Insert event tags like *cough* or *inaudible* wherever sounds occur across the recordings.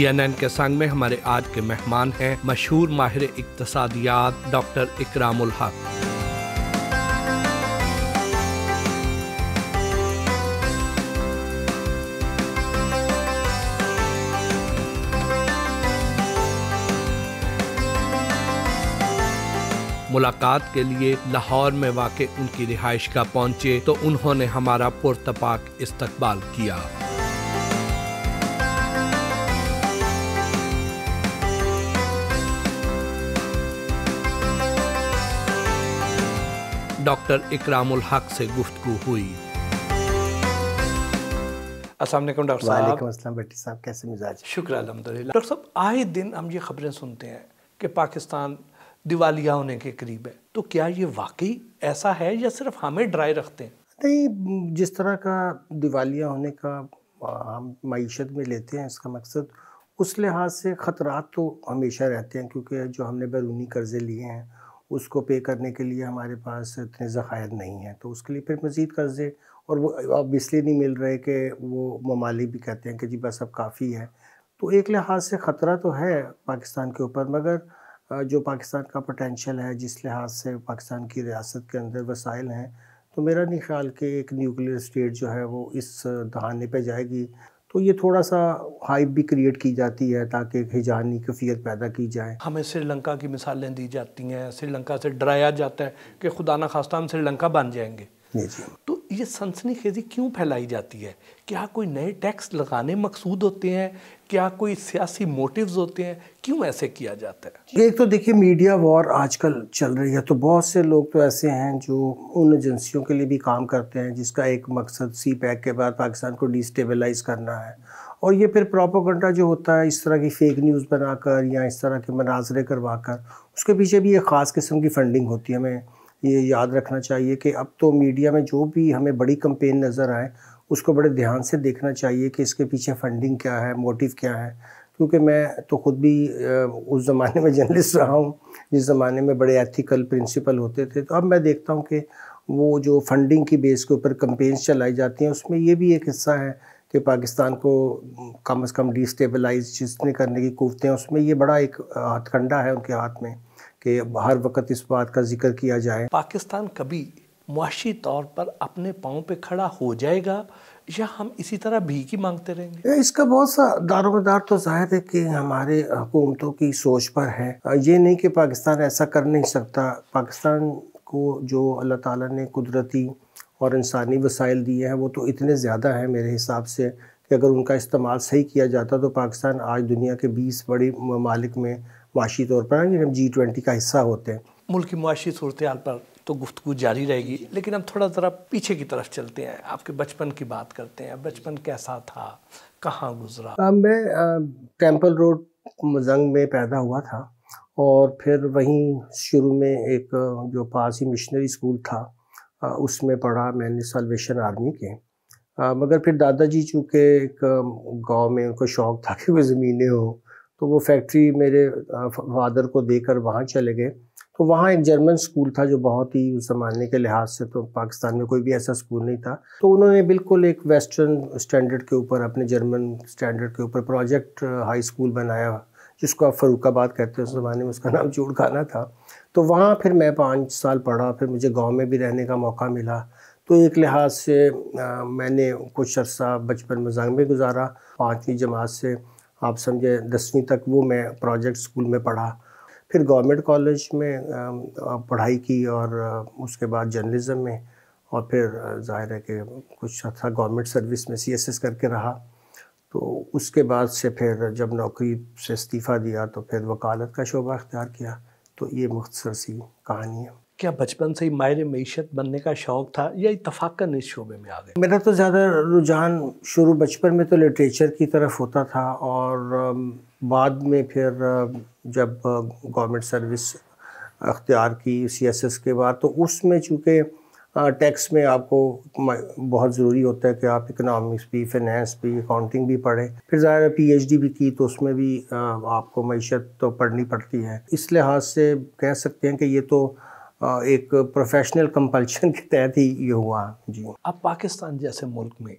GNN के संग में हमारे आज के मेहमान हैं मशहूर माहिर इकतसादियात डॉक्टर इकराम हक मुलाकात के लिए लाहौर में वाक़ उनकी रिहाइश का पहुंचे तो उन्होंने हमारा पुरतपाक इस्तकबाल किया डॉक्टर इकरामुल हक से गुफ्तु हुई अस्सलाम वालेकुम डॉक्टर साहब वालेकुम अस्सलाम बेटी साहब कैसे मिजाज शुक्र अल्हम्दुलिल्लाह डॉक्टर साहब आए दिन हम ये खबरें सुनते हैं कि पाकिस्तान दिवालिया होने के करीब है तो क्या ये वाकई ऐसा है या सिर्फ हमें ड्राई रखते हैं नहीं जिस तरह का दिवालिया होने का हम मीशत में लेते हैं इसका मकसद उस लिहाज से खतरा तो हमेशा रहते हैं क्योंकि जो हमने बैरूनी कर्ज़े लिए हैं उसको पे करने के लिए हमारे पास इतने ज़खायर नहीं हैं तो उसके लिए फिर मज़ीद कर्ज़े और वो अब इसलिए नहीं मिल रहे कि वो ममालिक भी कहते हैं कि जी बस अब काफ़ी है तो एक लिहाज से ख़तरा तो है पाकिस्तान के ऊपर मगर जो पाकिस्तान का पोटेंशल है जिस लिहाज से पाकिस्तान की रियासत के अंदर वसाइल हैं तो मेरा नहीं ख्याल कि एक न्यूक्लियर स्टेट जो है वो इस दहाने पे जाएगी तो ये थोड़ा सा हाइप भी क्रिएट की जाती है ताकि हिजानी कफ़ियत पैदा की जाए हमें श्रीलंका की मिसालें दी जाती हैं श्रीलंका से डराया जाता है कि खुदा ना खास्ता हम श्रीलंका बन जाएंगे तो ये सनसनी खेजी क्यों फैलाई जाती है क्या कोई नए टैक्स लगाने मकसूद होते हैं क्या कोई सियासी मोटिव्स होते हैं क्यों ऐसे किया जाता है एक तो देखिए मीडिया वॉर आजकल चल रही है तो बहुत से लोग तो ऐसे हैं जो उन एजेंसियों के लिए भी काम करते हैं जिसका एक मकसद सी पैक के बाद पाकिस्तान को डिस्टेबलाइज करना है और ये फिर प्रोपोगंडा जो होता है इस तरह की फेक न्यूज़ बनाकर या इस तरह के मनाजरे करवा कर उसके पीछे भी एक ख़ास किस्म की फंडिंग होती है हमें ये याद रखना चाहिए कि अब तो मीडिया में जो भी हमें बड़ी कंपेन नज़र आए उसको बड़े ध्यान से देखना चाहिए कि इसके पीछे फंडिंग क्या है मोटिव क्या है क्योंकि मैं तो ख़ुद भी उस ज़माने में जर्नलिस्ट रहा हूँ जिस ज़माने में बड़े एथिकल प्रिंसिपल होते थे तो अब मैं देखता हूँ कि वो जो फंडिंग की बेस के ऊपर कंपेन्स चलाई जाती हैं उसमें ये भी एक हिस्सा है कि पाकिस्तान को कम अज़ कम डिस्टेबलाइज जिसने करने की कोवतें हैं उसमें ये बड़ा एक हथकंडा है उनके हाथ में कि हर वक्त इस बात का जिक्र किया जाए पाकिस्तान कभी मुआशी तौर पर अपने पाँव पे खड़ा हो जाएगा या हम इसी तरह भीख ही मांगते रहेंगे इसका बहुत सा दारोमदार तो जाहिर है कि हमारे हुकूमतों की सोच पर है ये नहीं कि पाकिस्तान ऐसा कर नहीं सकता पाकिस्तान को जो अल्लाह ताला ने कुदरती और इंसानी वसाइल दिए हैं वो तो इतने ज़्यादा हैं मेरे हिसाब से कि अगर उनका इस्तेमाल सही किया जाता तो पाकिस्तान आज दुनिया के बीस बड़े ममालिक में माशी तौर पर जी ट्वेंटी का हिस्सा होते हैं मुल्क की मुआशी सूरत पर तो गुफ्तु जारी रहेगी लेकिन हम थोड़ा ज़रा पीछे की तरफ चलते हैं आपके बचपन की बात करते हैं बचपन कैसा था कहाँ गुजरा आ, मैं टेम्पल रोड मजंग में पैदा हुआ था और फिर वहीं शुरू में एक जो पास ही मिशनरी स्कूल था उसमें पढ़ा मैंने सलवेशन आर्मी के आ, मगर फिर दादाजी चूँकि एक गांव में उनको शौक़ था कि वो ज़मीनें हों तो वो फैक्ट्री मेरे फादर को देकर वहाँ चले गए तो वहाँ एक जर्मन स्कूल था जो बहुत ही उस ज़माने के लिहाज से तो पाकिस्तान में कोई भी ऐसा स्कूल नहीं था तो उन्होंने बिल्कुल एक वेस्टर्न स्टैंडर्ड के ऊपर अपने जर्मन स्टैंडर्ड के ऊपर प्रोजेक्ट हाई स्कूल बनाया जिसको आप फरूकाबाद कहते हैं उस ज़माने में उसका नाम चूड़खाना था तो वहाँ फिर मैं पाँच साल पढ़ा फिर मुझे गाँव में भी रहने का मौका मिला तो एक लिहाज से आ, uh, मैंने कुछ अरसा बचपन में जंग में गुजारा पाँचवीं जमात से आप समझे दसवीं तक वो मैं प्रोजेक्ट स्कूल में पढ़ा फिर गवर्नमेंट कॉलेज में पढ़ाई की और उसके बाद जर्नलिज़म में और फिर जाहिर है कि कुछ था अच्छा गवर्नमेंट सर्विस में सीएसएस करके रहा तो उसके बाद से फिर जब नौकरी से इस्तीफ़ा दिया तो फिर वकालत का शोबा अख्तियार किया तो ये मुख्तर सी कहानी है क्या बचपन से ही माहिर मीशत बनने का शौक़ था या इतफाक़न इस शोबे में आ गए मेरा तो ज़्यादा रुझान शुरू बचपन में तो लिटरेचर की तरफ होता था और बाद में फिर जब गवर्नमेंट सर्विस अख्तियार की सी एस एस के बाद तो उसमें चूँकि टैक्स में आपको बहुत ज़रूरी होता है कि आप इकनॉमिक्स भी फिनेंस भी अकाउंटिंग भी पढ़ें फिर ज़ाहिर है पीएचडी भी की तो उसमें भी आपको मीशत तो पढ़नी पड़ती है इस लिहाज से कह सकते हैं कि ये तो एक प्रोफेशनल कंपल्शन के तहत ही ये हुआ जी अब पाकिस्तान जैसे मुल्क में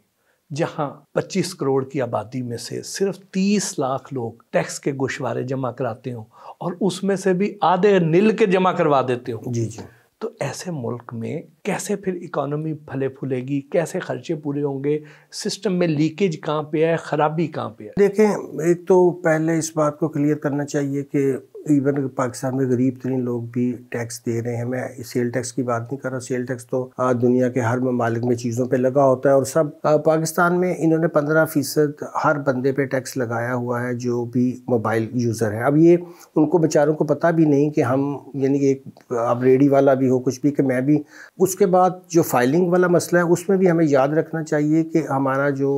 जहाँ 25 करोड़ की आबादी में से सिर्फ 30 लाख लोग टैक्स के गुशवारे जमा कराते हो और उसमें से भी आधे नील के जमा करवा देते हो जी जी तो ऐसे मुल्क में कैसे फिर इकोनॉमी फले फूलेगी कैसे खर्चे पूरे होंगे सिस्टम में लीकेज कहाँ पे है ख़राबी कहाँ पे है देखें एक तो पहले इस बात को क्लियर करना चाहिए कि इवन पाकिस्तान में गरीब तरीन लोग भी टैक्स दे रहे हैं मैं सेल टैक्स की बात नहीं कर रहा सेल टैक्स तो दुनिया के हर ममालिक में चीज़ों पे लगा होता है और सब पाकिस्तान में इन्होंने पंद्रह फ़ीसद हर बंदे पे टैक्स लगाया हुआ है जो भी मोबाइल यूज़र है अब ये उनको बेचारों को पता भी नहीं कि हम यानी कि एक अब रेडी वाला भी हो कुछ भी कि मैं भी उसके बाद जो फाइलिंग वाला मसला है उसमें भी हमें याद रखना चाहिए कि हमारा जो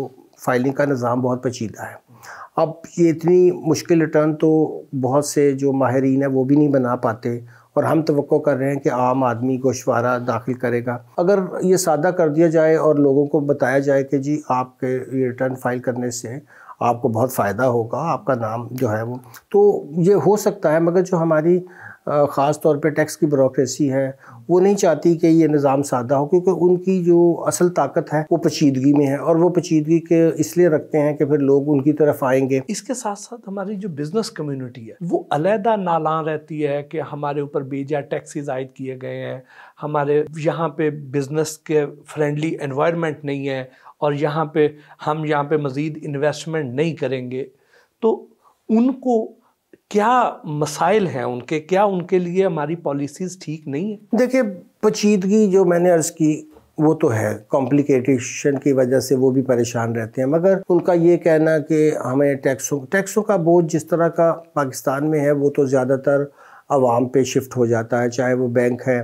फाइलिंग का निज़ाम बहुत पचीदा है अब ये इतनी मुश्किल रिटर्न तो बहुत से जो माहरीन है वो भी नहीं बना पाते और हम तो कर रहे हैं कि आम आदमी गोशवारा दाखिल करेगा अगर ये सादा कर दिया जाए और लोगों को बताया जाए कि जी आपके रिटर्न फाइल करने से आपको बहुत फ़ायदा होगा आपका नाम जो है वो तो ये हो सकता है मगर जो हमारी ख़ास तौर पे टैक्स की ब्रोक्रेसी है वो नहीं चाहती कि ये निज़ाम सादा हो क्योंकि उनकी जो असल ताकत है वो पचीदगी में है और वो पचीदगी के इसलिए रखते हैं कि फिर लोग उनकी तरफ आएंगे इसके साथ साथ हमारी जो बिज़नेस कम्यूनिटी है वो अलहदा नाला रहती है कि हमारे ऊपर बेजा टैक्सीज आयद किए गए हैं हमारे यहाँ पे बिज़नेस के फ्रेंडली एनवायरमेंट नहीं है और यहाँ पे हम यहाँ पे मज़ीद इन्वेस्टमेंट नहीं करेंगे तो उनको क्या मसाइल हैं उनके क्या उनके लिए हमारी पॉलिसीज ठीक नहीं है देखिए पचीदगी जो मैंने अर्ज़ की वो तो है कॉम्प्लिकेटेशन की वजह से वो भी परेशान रहते हैं मगर उनका ये कहना कि हमें टैक्सों टैक्सों का बोझ जिस तरह का पाकिस्तान में है वो तो ज़्यादातर आवाम पे शिफ्ट हो जाता है चाहे वो बैंक है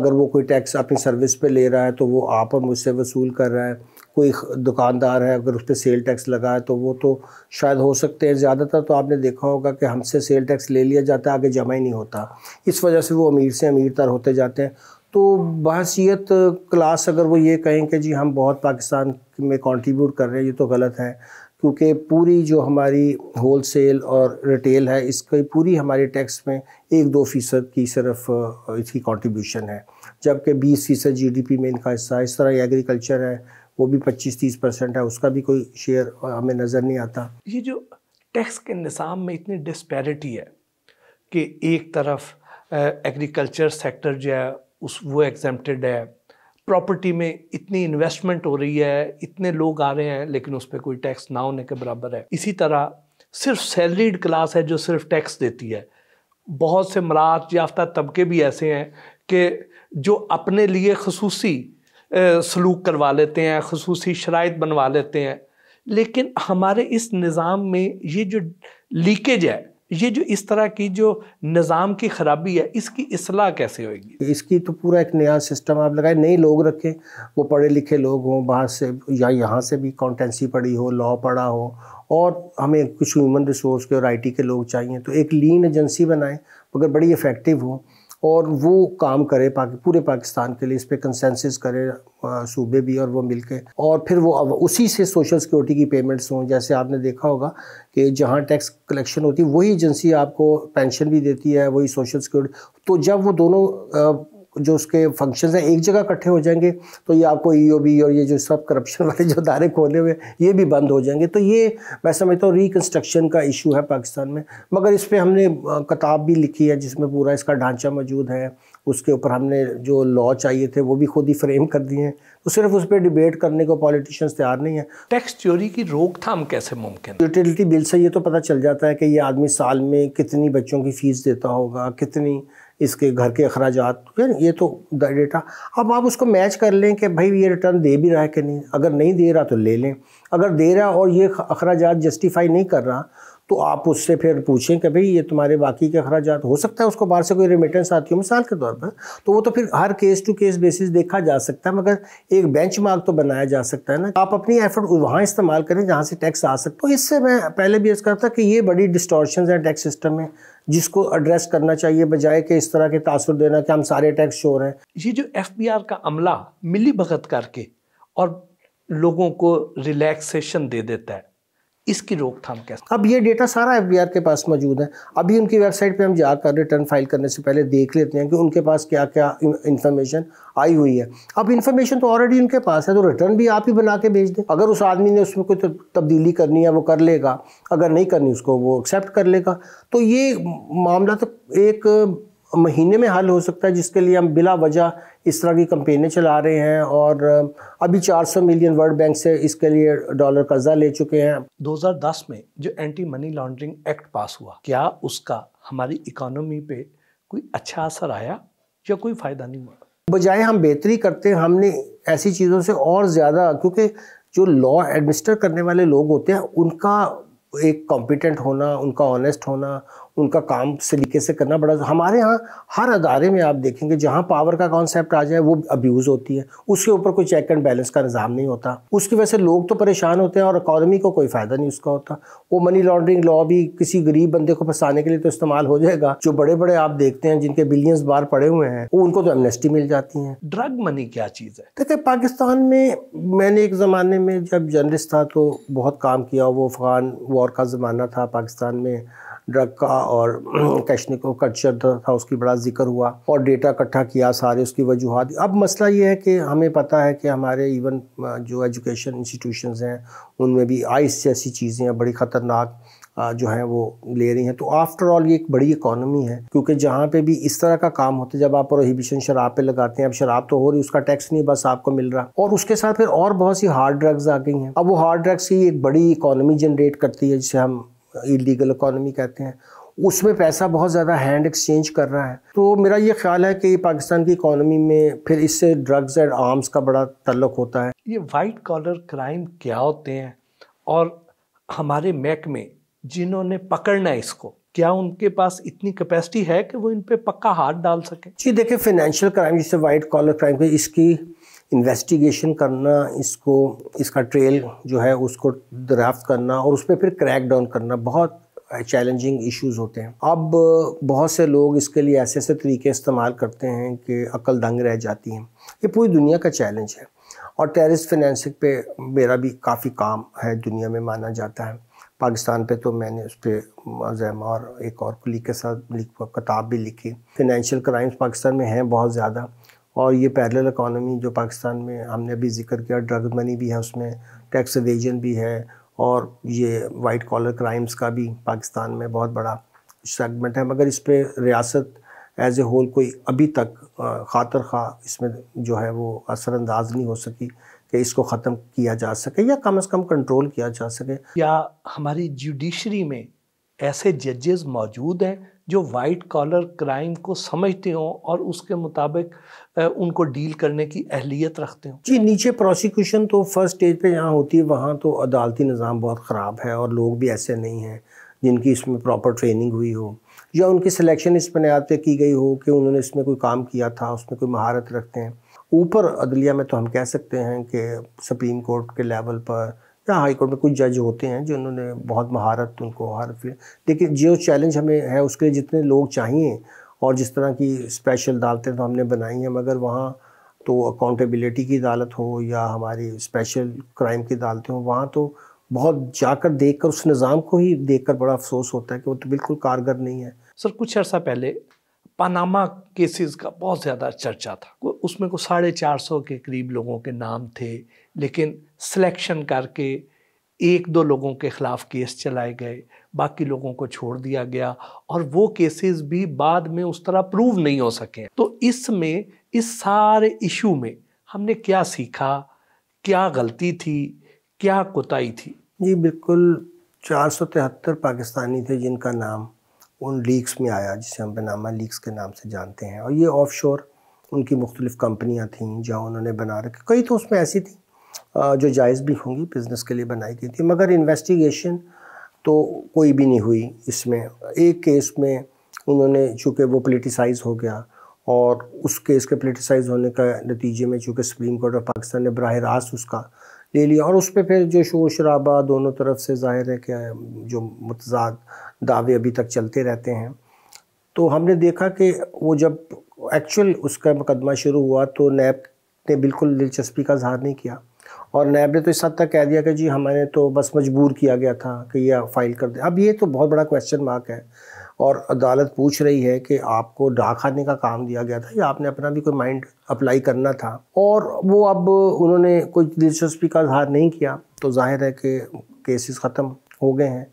अगर वो कोई टैक्स अपनी सर्विस पे ले रहा है तो वो आप और मुझसे वसूल कर रहा है कोई दुकानदार है अगर उस पर सेल टैक्स लगा है तो वो तो शायद हो सकते हैं ज़्यादातर तो आपने देखा होगा कि हमसे सेल टैक्स ले लिया जाता है आगे जमा ही नहीं होता इस वजह से वो अमीर से अमीर तर होते जाते हैं तो बहसीत क्लास अगर वो ये कहें कि जी हम बहुत पाकिस्तान में कंट्रीब्यूट कर रहे हैं ये तो गलत है क्योंकि पूरी जो हमारी होल सेल और रिटेल है इसकी पूरी हमारे टैक्स में एक दो फ़ीसद की सिर्फ इसकी कंट्रीब्यूशन है जबकि बीस फ़ीसद जी में इनका हिस्सा है इस तरह एग्रीकल्चर है वो भी 25-30 परसेंट है उसका भी कोई शेयर हमें नज़र नहीं आता ये जो टैक्स के निज़ाम में इतनी डिस्पैरिटी है कि एक तरफ एग्रीकल्चर सेक्टर जो है उस वो एग्जामेड है प्रॉपर्टी में इतनी इन्वेस्टमेंट हो रही है इतने लोग आ रहे हैं लेकिन उस पर कोई टैक्स ना होने के बराबर है इसी तरह सिर्फ सैलरीड क्लास है जो सिर्फ टैक्स देती है बहुत से मराहत याफ्ता तबके भी ऐसे हैं कि जो अपने लिए खसूसी सलूक करवा लेते हैं खसूस शराइ बनवा लेते हैं लेकिन हमारे इस निज़ाम में ये जो लीकेज है ये जो इस तरह की जो निज़ाम की ख़राबी है इसकी असलाह कैसे होगी इसकी तो पूरा एक नया सिस्टम आप लगाए नए लोग रखें वो पढ़े लिखे लोग हों बाहर से या यहाँ से भी कॉन्टेंसी पढ़ी हो लॉ पढ़ा हो और हमें कुछ ह्यूमन रिसोर्स के और आईटी के लोग चाहिए तो एक लीन एजेंसी बनाएं मगर बड़ी इफ़ेक्टिव हों और वो काम करे पाकि, पूरे पाकिस्तान के लिए इस पर कंसेंसिस करे सूबे भी और वो मिलके और फिर वो उसी से सोशल सिक्योरिटी की पेमेंट्स हों जैसे आपने देखा होगा कि जहाँ टैक्स कलेक्शन होती है वही एजेंसी आपको पेंशन भी देती है वही सोशल सिक्योरिटी तो जब वो दोनों जो उसके फंक्शन हैं एक जगह इकट्ठे हो जाएंगे तो ये आपको ई e बी और ये जो सब करप्शन *laughs* वाले जो दायरे खोले हुए ये भी बंद हो जाएंगे तो ये मैं समझता हूँ रिकन्स्ट्रक्शन का इशू है पाकिस्तान में मगर इस पर हमने किताब भी लिखी है जिसमें पूरा इसका ढांचा मौजूद है उसके ऊपर हमने जो लॉ चाहिए थे वो भी खुद ही फ्रेम कर दिए हैं तो सिर्फ उस पर डिबेट करने को पॉलिटिशियंस तैयार नहीं है टैक्स चोरी की रोकथाम कैसे मुमकिन यूटिलिटी बिल से ये तो पता चल जाता है कि ये आदमी साल में कितनी बच्चों की फ़ीस देता होगा कितनी इसके घर के अखराज ये तो डेटा अब आप उसको मैच कर लें कि भाई ये रिटर्न दे भी रहा है कि नहीं अगर नहीं दे रहा तो ले लें अगर दे रहा और ये अखराज जस्टिफाई नहीं कर रहा तो आप उससे फिर पूछें कि भाई ये तुम्हारे बाकी के अखराज हो सकता है उसको बाहर से कोई रिमिटेंस आती हो मिसाल के तौर पर तो वो तो फिर हर केस टू केस बेसिस देखा जा सकता है मगर एक बेंच तो बनाया जा सकता है ना आप अपनी एफर्ट वहाँ इस्तेमाल करें जहाँ से टैक्स आ सकता हो इससे मैं पहले भी अर्ज करता कि ये बड़ी डिस्टॉर्शन है टैक्स सिस्टम में जिसको एड्रेस करना चाहिए बजाय कि इस तरह के तासर देना कि हम सारे टैक्स शोर हैं ये जो एफ का अमला मिली भगत करके और लोगों को रिलैक्सेशन दे देता है इसकी रोकथाम कैसे अब ये डेटा सारा एफ के पास मौजूद है अभी उनकी वेबसाइट पे हम जाकर रिटर्न फाइल करने से पहले देख लेते हैं कि उनके पास क्या क्या इन्फॉर्मेशन आई हुई है अब इन्फॉर्मेशन तो ऑलरेडी उनके पास है तो रिटर्न भी आप ही बना के भेज दें अगर उस आदमी ने उसमें कोई तब्दीली करनी है वो कर लेगा अगर नहीं करनी उसको वो एक्सेप्ट कर लेगा तो ये मामला तो एक महीने में हल हो सकता है जिसके लिए हम बिला वजह इस तरह की कंपेनें चला रहे हैं और अभी 400 मिलियन वर्ल्ड बैंक से इसके लिए डॉलर कर्जा ले चुके हैं 2010 में जो anti money laundering act pass हुआ क्या उसका हमारी इकोनॉमी पे कोई अच्छा असर आया या कोई फ़ायदा नहीं हुआ बजाय हम बेहतरी करते हैं हमने ऐसी चीज़ों से और ज़्यादा क्योंकि जो लॉ एडमिनिस्टर करने वाले लोग होते हैं उनका एक कॉम्पिटेंट होना उनका ऑनेस्ट होना उनका काम सलीके से करना बड़ा हमारे यहाँ हर अदारे में आप देखेंगे जहाँ पावर का कॉन्सेप्ट आ जाए वो अब्यूज़ होती है उसके ऊपर कोई चेक एंड बैलेंस का निज़ाम नहीं होता उसकी वजह से लोग तो परेशान होते हैं और इकानमी को कोई फ़ायदा नहीं उसका होता वो मनी लॉन्ड्रिंग लॉ भी किसी गरीब बंदे को फंसाने के लिए तो इस्तेमाल हो जाएगा जो बड़े बड़े आप देखते हैं जिनके बिलियंस बार पड़े हुए हैं उनको तो एमनेस्टी मिल जाती है ड्रग मनी क्या चीज़ है देखिए पाकिस्तान में मैंने एक ज़माने में जब जर्नलिस्ट था तो बहुत काम किया वो अफगान वॉर का ज़माना था पाकिस्तान में ड्रग का और *clears throat* कैशनिको कल्चर था उसकी बड़ा जिक्र हुआ और डेटा इकट्ठा किया सारे उसकी वजूहत अब मसला ये है कि हमें पता है कि हमारे इवन जो एजुकेशन इंस्टीट्यूशन हैं उनमें भी आइस जैसी चीज़ें बड़ी ख़तरनाक जो है वो ले रही हैं तो आफ्टर ऑल ये एक बड़ी इकोनॉमी है क्योंकि जहाँ पे भी इस तरह का काम होता है जब आप प्रोहिबिशन शराब पे लगाते हैं अब शराब तो हो रही उसका टैक्स नहीं बस आपको मिल रहा और उसके साथ फिर और बहुत सी हार्ड ड्रग्स आ गई हैं अब वो हार्ड ड्रग्स ही एक बड़ी इकोनॉमी जनरेट करती है जिसे हम इलीगल इकोनॉमी कहते हैं उसमें पैसा बहुत ज़्यादा हैंड एक्सचेंज कर रहा है तो मेरा ये ख्याल है कि पाकिस्तान की इकोनॉमी में फिर इससे ड्रग्स एंड आर्म्स का बड़ा तल्लक होता है ये वाइट कॉलर क्राइम क्या होते हैं और हमारे मैक में जिन्होंने पकड़ना है इसको क्या उनके पास इतनी कैपेसिटी है कि वो इन पर पक्का हाथ डाल सके जी देखिए फिनेंशियल क्राइम जिससे वाइट कॉलर क्राइम इसकी इन्वेस्टिगेशन करना इसको इसका ट्रेल जो है उसको दराफ्त करना और उस पर फिर क्रैक डाउन करना बहुत चैलेंजिंग इश्यूज होते हैं अब बहुत से लोग इसके लिए ऐसे ऐसे तरीके इस्तेमाल करते हैं कि अकल दंग रह जाती हैं ये पूरी दुनिया का चैलेंज है और टेरिस फिनेंसिंग पे मेरा भी काफ़ी काम है दुनिया में माना जाता है पाकिस्तान पे तो मैंने उस पर जैमा और एक और कुली के साथ किताब भी लिखी फिनेंशियल क्राइम्स पाकिस्तान में हैं बहुत ज़्यादा और ये पैरेलल इकोनॉमी जो पाकिस्तान में हमने अभी जिक्र किया ड्रग मनी भी है उसमें टैक्स एवेजन भी है और ये वाइट कॉलर क्राइम्स का भी पाकिस्तान में बहुत बड़ा सेगमेंट है मगर इस पर रियासत एज ए होल कोई अभी तक खातर खा इसमें जो है वो असरानंदाज नहीं हो सकी कि इसको ख़त्म किया जा सके या कम अज़ कम कंट्रोल किया जा सके या हमारी जुडिशरी में ऐसे जजेस मौजूद हैं जो वाइट कॉलर क्राइम को समझते हों और उसके मुताबिक उनको डील करने की अहलियत रखते हों जी नीचे प्रोसिक्यूशन तो फर्स्ट स्टेज पे जहाँ होती है वहाँ तो अदालती निज़ाम बहुत ख़राब है और लोग भी ऐसे नहीं हैं जिनकी इसमें प्रॉपर ट्रेनिंग हुई हो या उनकी सिलेक्शन इस बुनियाद पर की गई हो कि उन्होंने इसमें कोई काम किया था उसमें कोई महारत रखते हैं ऊपर अदलिया में तो हम कह सकते हैं कि सुप्रीम कोर्ट के लेवल पर हाँ हाई कोर्ट में कुछ जज होते हैं जो उन्होंने बहुत महारत उनको हर फील्ड लेकिन जो चैलेंज हमें है उसके लिए जितने लोग चाहिए और जिस तरह की स्पेशल अदालतें तो हमने बनाई हैं मगर वहाँ तो अकाउंटेबिलिटी की अदालत हो या हमारी स्पेशल क्राइम की अदालतें हों वहाँ तो बहुत जाकर देख कर उस निज़ाम को ही देख कर बड़ा अफसोस होता है कि वो तो बिल्कुल कारगर नहीं है सर कुछ अर्सा पहले पानामा केसेस का बहुत ज़्यादा चर्चा था उसमें को साढ़े चार सौ के करीब लोगों के नाम थे लेकिन सिलेक्शन करके एक दो लोगों के ख़िलाफ़ केस चलाए गए बाकी लोगों को छोड़ दिया गया और वो केसेस भी बाद में उस तरह प्रूव नहीं हो सके तो इसमें इस सारे इशू में हमने क्या सीखा क्या गलती थी क्या कोताही थी जी बिल्कुल चार सौ तिहत्तर पाकिस्तानी थे जिनका नाम उन लीक्स में आया जिसे हम बनामा लीक्स के नाम से जानते हैं और ये ऑफ शोर उनकी मुख्तलिफ़ कंपनियाँ थीं जहाँ उन्होंने बना रखी कई तो उसमें ऐसी थी जो जायज़ भी होंगी बिज़नेस के लिए बनाई गई थी मगर इन्वेस्टिगेशन तो कोई भी नहीं हुई इसमें एक केस में उन्होंने चूँकि वो पोलिटिसाइज हो गया और उस केस के पोलिटिसाइज होने का नतीजे में चूँकि सुप्रीम कोर्ट ऑफ पाकिस्तान ने बरह रास्त उसका ले लिया और उस पर फिर जो शोर शराबा दोनों तरफ से ज़ाहिर है कि जो मतजाद दावे अभी तक चलते रहते हैं तो हमने देखा कि वो जब एक्चुअल उसका मुकदमा शुरू हुआ तो नैब ने बिल्कुल दिलचस्पी का इजहार नहीं किया और नैब ने तो इस हद तक कह दिया कि जी हमें तो बस मजबूर किया गया था कि यह फाइल कर दे अब ये तो बहुत बड़ा क्वेश्चन मार्क है और अदालत पूछ रही है कि आपको डाक खाने का काम दिया गया था या आपने अपना भी कोई माइंड अप्लाई करना था और वो अब उन्होंने कोई दिलचस्पी का इजहार नहीं किया तो जाहिर है कि केसेस ख़त्म हो गए हैं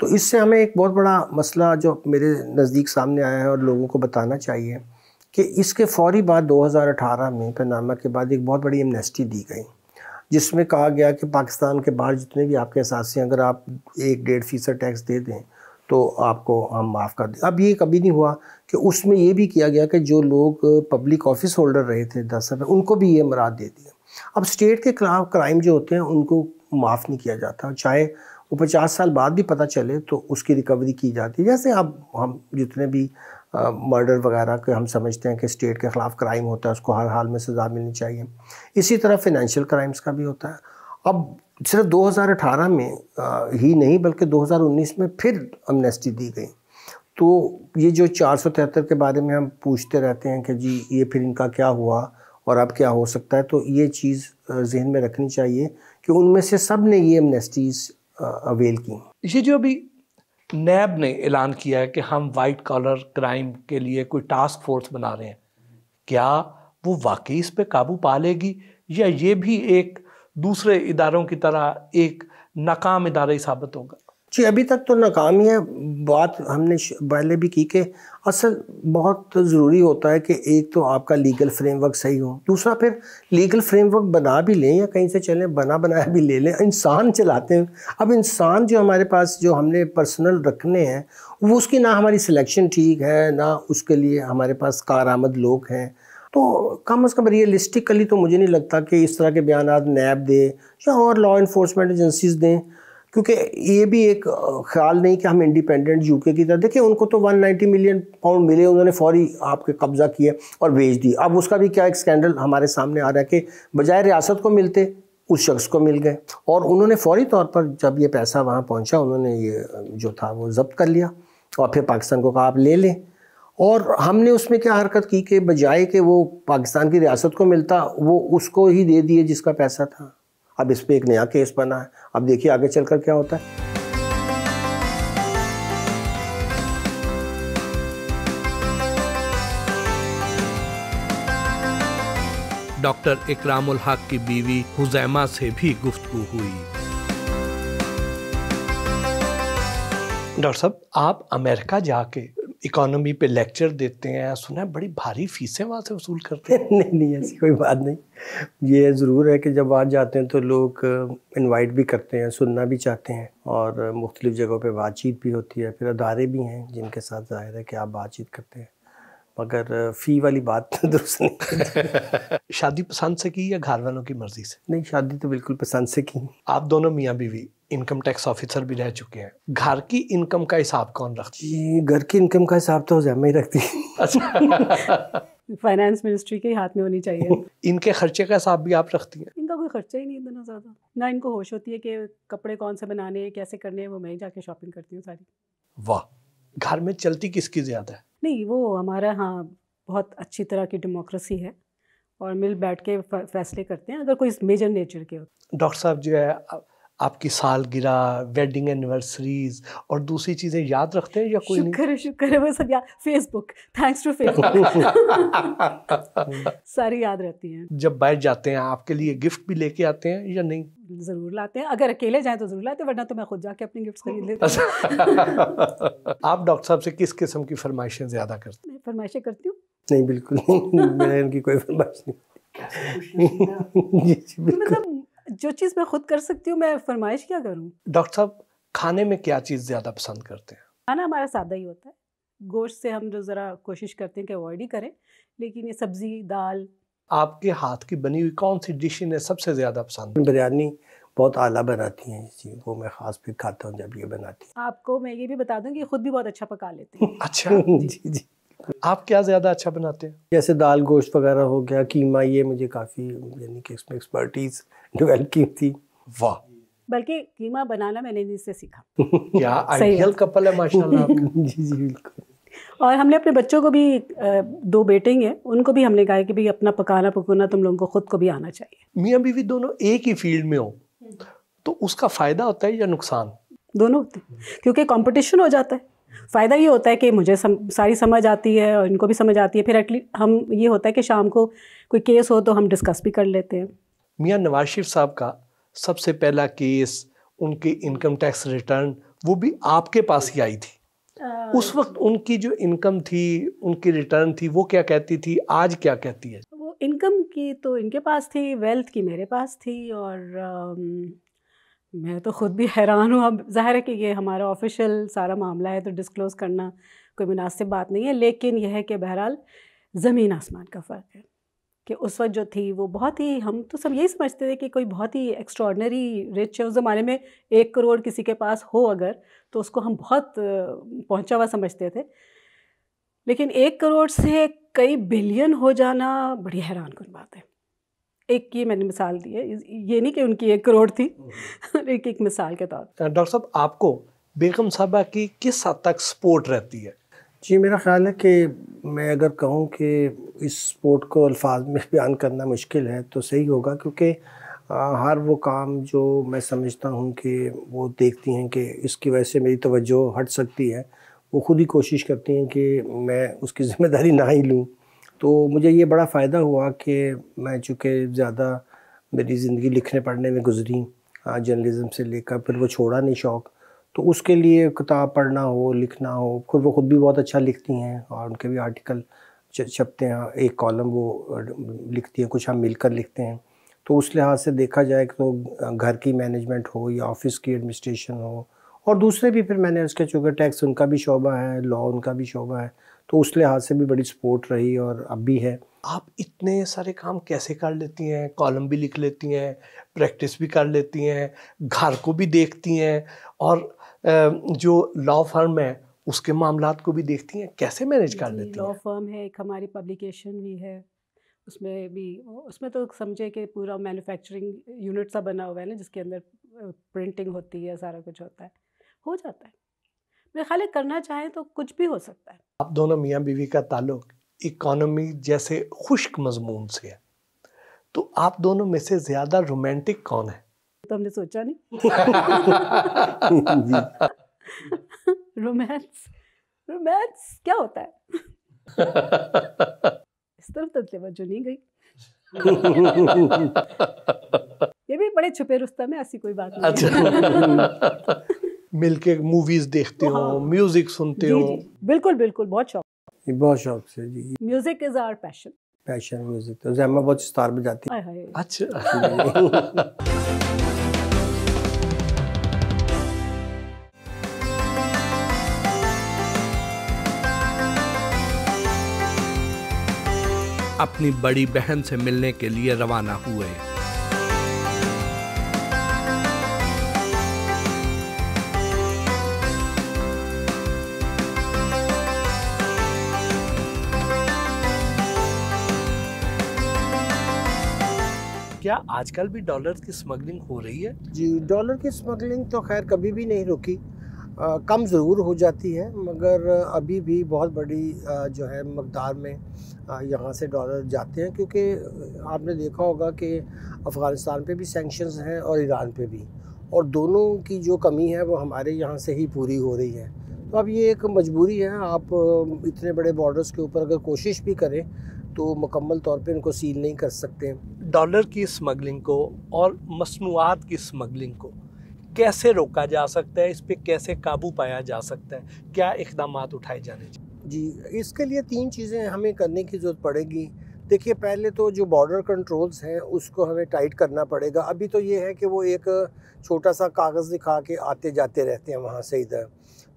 तो इससे हमें एक बहुत बड़ा मसला जो मेरे नज़दीक सामने आया है और लोगों को बताना चाहिए कि इसके फौरी बाद 2018 में पैनामा के बाद एक बहुत बड़ी एमनेस्टी दी गई जिसमें कहा गया कि पाकिस्तान के बाहर जितने भी आपके हैं अगर आप एक डेढ़ फीसद टैक्स दे दें तो आपको हम माफ़ कर दें अब ये कभी नहीं हुआ कि उसमें ये भी किया गया कि जो लोग पब्लिक ऑफिस होल्डर रहे थे दस रुपये उनको भी ये मराद दे दिया अब स्टेट के खिलाफ क्राइम जो होते हैं उनको माफ़ नहीं किया जाता चाहे वो पचास साल बाद भी पता चले तो उसकी रिकवरी की जाती है जैसे अब हम जितने भी मर्डर वगैरह के हम समझते हैं कि स्टेट के ख़िलाफ़ क्राइम होता है उसको हर हाल में सज़ा मिलनी चाहिए इसी तरह फिनंशियल क्राइम्स का भी होता है अब सिर्फ 2018 में ही नहीं बल्कि 2019 में फिर अमनेस्टी दी गई तो ये जो चार के बारे में हम पूछते रहते हैं कि जी ये फिर इनका क्या हुआ और अब क्या हो सकता है तो ये चीज़ जहन में रखनी चाहिए कि उनमें से सब ने ये अमनेस्टीज़ अवेल की ये जो अभी नैब ने ऐलान किया है कि हम वाइट कॉलर क्राइम के लिए कोई टास्क फोर्स बना रहे हैं क्या वो वाकई इस पर काबू पा लेगी या ये भी एक दूसरे इदारों की तरह एक नाकाम इदारा ही साबित होगा जी अभी तक तो नाकाम ही है बात हमने पहले भी की कि असल बहुत ज़रूरी होता है कि एक तो आपका लीगल फ्रेमवर्क सही हो दूसरा फिर लीगल फ्रेमवर्क बना भी लें या कहीं से चलें बना बनाया भी ले लें इंसान चलाते हैं अब इंसान जो हमारे पास जो हमने पर्सनल रखने हैं वो उसकी ना हमारी सिलेक्शन ठीक है ना उसके लिए हमारे पास कारआमद लोग हैं तो कम अज़ कम रियलिस्टिकली तो मुझे नहीं लगता कि इस तरह के बयान नैब दें या और लॉ इन्फोर्समेंट एजेंसीज़ दें क्योंकि ये भी एक ख्याल नहीं कि हम इंडिपेंडेंट यूके की तरह देखिए उनको तो 190 मिलियन पाउंड मिले उन्होंने फौरी आपके कब्ज़ा किया और भेज दिए अब उसका भी क्या एक स्कैंडल हमारे सामने आ रहा है कि बजाय रियासत को मिलते उस शख्स को मिल गए और उन्होंने फौरी तौर पर जब ये पैसा वहाँ पहुँचा उन्होंने ये जो था वो जब्त कर लिया और फिर पाकिस्तान को कहा आप ले लें और हमने उसमें क्या हरकत की कि बजाय कि वो पाकिस्तान की रियासत को मिलता वो उसको ही दे दिए जिसका पैसा था अब इस पर एक नया केस बना है अब देखिए आगे चलकर क्या होता है डॉक्टर इकराम हक की बीवी हुजैमा से भी गुफ्तु हुई डॉक्टर साहब आप अमेरिका जाके इकोनॉमी पे लेक्चर देते हैं सुना है बड़ी भारी फीसें वहाँ से वसूल करते हैं *laughs* नहीं नहीं ऐसी कोई बात नहीं ये ज़रूर है कि जब वहाँ जाते हैं तो लोग इनवाइट भी करते हैं सुनना भी चाहते हैं और मुख्तलिफ़ जगहों पर बातचीत भी होती है फिर अदारे भी हैं जिनके साथ ज़ाहिर है कि आप बातचीत करते हैं मगर फ़ी वाली बात तो दुरुस्त नहीं *laughs* शादी पसंद से की या घर वालों की मर्ज़ी से नहीं शादी तो बिल्कुल पसंद से की आप दोनों मियाँ बीवी इनकम टैक्स ऑफिसर भी रह चुके हैं घर की इनकम का हिसाब कौन रखती है घर की इनकम का हिसाब तो जैमे ही रखती है अच्छा फाइनेंस *laughs* मिनिस्ट्री के हाथ में होनी चाहिए *laughs* इनके खर्चे का हिसाब भी आप रखती हैं इनका कोई खर्चा ही नहीं इतना ज़्यादा ना इनको होश होती है कि कपड़े कौन से बनाने हैं कैसे करने हैं वो मैं ही जाके शॉपिंग करती हूँ सारी वाह घर में चलती किसकी ज़्यादा है नहीं वो हमारा हाँ बहुत अच्छी तरह की डेमोक्रेसी है और मिल बैठ के फैसले करते हैं अगर कोई मेजर नेचर के हो डॉक्टर साहब जो है आपकी सालगिरह वेडिंग एनिवर्सरीज और दूसरी चीज़ें याद रखते हैं या कोई शुक्र है शुक्र है सब याद फेसबुक थैंक्स टू फेसबुक सारी याद रहती हैं जब बाहर जाते हैं आपके लिए गिफ्ट भी लेके आते हैं या नहीं ज़रूर लाते हैं अगर अकेले जाएं तो ज़रूर लाते हैं वरना तो मैं खुद जाके अपने गिफ्ट खरीद लेती अच्छा। *laughs* आप डॉक्टर साहब से किस किस्म की फरमाइशें ज़्यादा करते हैं फरमाइशें करती हूँ नहीं बिल्कुल नहीं *laughs* मैंने इनकी कोई फरमाइश नहीं *laughs* तो मतलब जो चीज़ मैं खुद कर सकती हूँ मैं फरमाइश क्या करूँ डॉक्टर साहब खाने में क्या चीज़ ज़्यादा पसंद करते हैं खाना हमारा सादा ही होता है गोश्त से हम जो ज़रा कोशिश करते हैं कि अवॉइड ही करें लेकिन ये सब्ज़ी दाल आपके हाथ की बनी हुई कौन सी डिश इन्हें सबसे ज़्यादा पसंद बिरयानी बहुत आला बनाती हैं इस वो मैं ख़ास फिर खाता हूँ जब ये बनाती हूँ आपको मैं ये भी बता दूँ कि खुद भी बहुत अच्छा पका लेती हूँ *laughs* अच्छा *laughs* जी जी आप क्या ज़्यादा अच्छा बनाते हैं जैसे दाल गोश्त वगैरह हो गया कीमा ये मुझे काफ़ी यानी कि इसमें एक्सपर्टीज डेवलप की थी वाह बल्कि कीमा बनाना मैंने इन्हीं सीखा *laughs* क्या आइडियल कपल है माशाल्लाह *laughs* जी जी बिल्कुल और हमने अपने बच्चों को भी दो बेटे हैं उनको भी हमने कहा कि भाई अपना पकाना पकाना तुम लोगों को खुद को भी आना चाहिए मियाँ बीवी दोनों एक ही फील्ड में हो हम्म। तो उसका फ़ायदा होता है या नुकसान दोनों होते हैं क्योंकि कंपटीशन हो जाता है फ़ायदा ये होता है कि मुझे सम, सारी समझ आती है और इनको भी समझ आती है फिर एटलीस्ट हम ये होता है कि शाम को कोई केस हो तो हम डिस्कस भी कर लेते हैं मियाँ नवाज शरीफ साहब का सबसे पहला केस उनकी इनकम टैक्स रिटर्न वो भी आपके पास ही आई थी उस वक्त उनकी जो इनकम थी उनकी रिटर्न थी वो क्या कहती थी आज क्या कहती है वो इनकम की तो इनके पास थी वेल्थ की मेरे पास थी और मैं तो ख़ुद भी हैरान हूँ अब जाहिर है कि ये हमारा ऑफिशियल सारा मामला है तो डिस्क्लोज़ करना कोई मुनासिब बात नहीं है लेकिन यह है कि बहरहाल ज़मीन आसमान का फ़र्क है कि उस वक्त जो थी वो बहुत ही हम तो सब यही समझते थे कि कोई बहुत ही एक्स्ट्रॉडनरी रिच है उस ज़माने में एक करोड़ किसी के पास हो अगर तो उसको हम बहुत पहुँचा हुआ समझते थे लेकिन एक करोड़ से कई बिलियन हो जाना बड़ी हैरान कन बात है एक की मैंने मिसाल दी है ये नहीं कि उनकी एक करोड़ थी हम्म। एक एक मिसाल के तौर पर डॉक्टर साहब आपको बेगम साहबा की किस हद तक सपोर्ट रहती है जी मेरा ख्याल है कि मैं अगर कहूँ कि इस स्पोर्ट को अल्फाज में *laughs* बयान करना मुश्किल है तो सही होगा क्योंकि हर वो काम जो मैं समझता हूँ कि वो देखती हैं कि इसकी वजह से मेरी तवज्जो हट सकती है वो खुद ही कोशिश करती हैं कि मैं उसकी ज़िम्मेदारी ना ही लूँ तो मुझे ये बड़ा फ़ायदा हुआ कि मैं चूँकि ज़्यादा मेरी ज़िंदगी लिखने पढ़ने में गुजरी जर्नलिज़म से लेकर फिर वो छोड़ा नहीं शौक़ तो उसके लिए किताब पढ़ना हो लिखना हो खुद वो खुद भी बहुत अच्छा लिखती हैं और उनके भी आर्टिकल छपते हैं एक कॉलम वो लिखती हैं कुछ हम मिलकर लिखते हैं तो उस लिहाज से देखा जाए तो घर की मैनेजमेंट हो या ऑफिस की एडमिनिस्ट्रेशन हो और दूसरे भी फिर मैंने उसके चूँकि टैक्स उनका भी शोबा है लॉ उनका भी शोबा है तो उस लिहाज से भी बड़ी सपोर्ट रही और अब भी है आप इतने सारे काम कैसे कर लेती हैं कॉलम भी लिख लेती हैं प्रैक्टिस भी कर लेती हैं घर को भी देखती हैं और जो लॉ फर्म है उसके मामला को भी देखती हैं कैसे मैनेज कर लेती हैं लॉ फर्म है एक हमारी पब्लिकेशन भी है उसमें भी उसमें तो समझे कि पूरा मैन्युफैक्चरिंग यूनिट सा बना हुआ है ना जिसके अंदर प्रिंटिंग होती है सारा कुछ होता है हो जाता है मेरे ख्याल करना चाहें तो कुछ भी हो सकता है आप दोनों मियाँ बीवी का ताल्लुक इकोनॉमी जैसे खुश्क मजमून से है तो आप दोनों में से ज़्यादा रोमांटिक कौन है तो हमने सोचा नहीं *laughs* रोमांस रोमांस क्या होता है *laughs* इस तरफ तो तवज्जो नहीं गई *laughs* ये भी बड़े छुपे रुस्तम है ऐसी कोई बात नहीं अच्छा। मिलके मूवीज देखते हो म्यूजिक हाँ। सुनते हो बिल्कुल बिल्कुल बहुत शौक बहुत शौक से जी music is our passion passion music तो जैमा बहुत स्टार बजाती है अच्छा अपनी बड़ी बहन से मिलने के लिए रवाना हुए क्या आजकल भी डॉलर की स्मगलिंग हो रही है जी डॉलर की स्मगलिंग तो खैर कभी भी नहीं रुकी आ, कम ज़रूर हो जाती है मगर अभी भी बहुत बड़ी आ, जो है मकदार में यहाँ से डॉलर जाते हैं क्योंकि आपने देखा होगा कि अफ़गानिस्तान पे भी सेंक्शंस हैं और ईरान पे भी और दोनों की जो कमी है वो हमारे यहाँ से ही पूरी हो रही है तो अब ये एक मजबूरी है आप इतने बड़े बॉर्डर्स के ऊपर अगर कोशिश भी करें तो मुकम्मल तौर पे उनको सील नहीं कर सकते डॉलर की स्मगलिंग को और मसनूआत की स्मगलिंग को कैसे रोका जा सकता है इस पर कैसे काबू पाया जा सकता है क्या इकदाम उठाए जाने चाहिए जी इसके लिए तीन चीज़ें हमें करने की ज़रूरत पड़ेगी देखिए पहले तो जो बॉर्डर कंट्रोल्स हैं उसको हमें टाइट करना पड़ेगा अभी तो ये है कि वो एक छोटा सा कागज़ दिखा के आते जाते रहते हैं वहाँ से इधर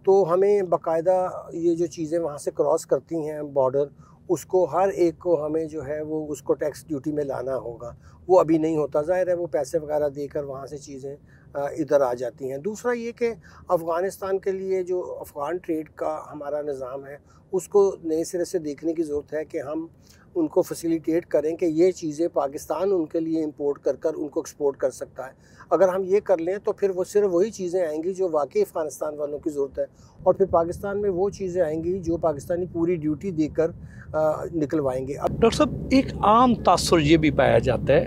तो हमें बाकायदा ये जो चीज़ें वहाँ से क्रॉस करती हैं बॉर्डर उसको हर एक को हमें जो है वो उसको टैक्स ड्यूटी में लाना होगा वो अभी नहीं होता ज़ाहिर है वो पैसे वगैरह देकर वहाँ से चीज़ें इधर आ जाती हैं दूसरा ये कि अफ़गानिस्तान के लिए जो अफ़गान ट्रेड का हमारा निज़ाम है उसको नए सिरे से देखने की ज़रूरत है कि हम उनको फैसिलिटेट करें कि ये चीज़ें पाकिस्तान उनके लिए इंपोर्ट कर कर उनको एक्सपोर्ट कर सकता है अगर हम ये कर लें तो फिर वो सिर्फ वही चीज़ें आएंगी जो वाकई अफ़गानिस्तान वालों की ज़रूरत है और फिर पाकिस्तान में वो चीज़ें आएंगी जो पाकिस्तानी पूरी ड्यूटी देकर निकलवाएंगे अब डॉक्टर साहब एक आम तासर ये भी पाया जाता है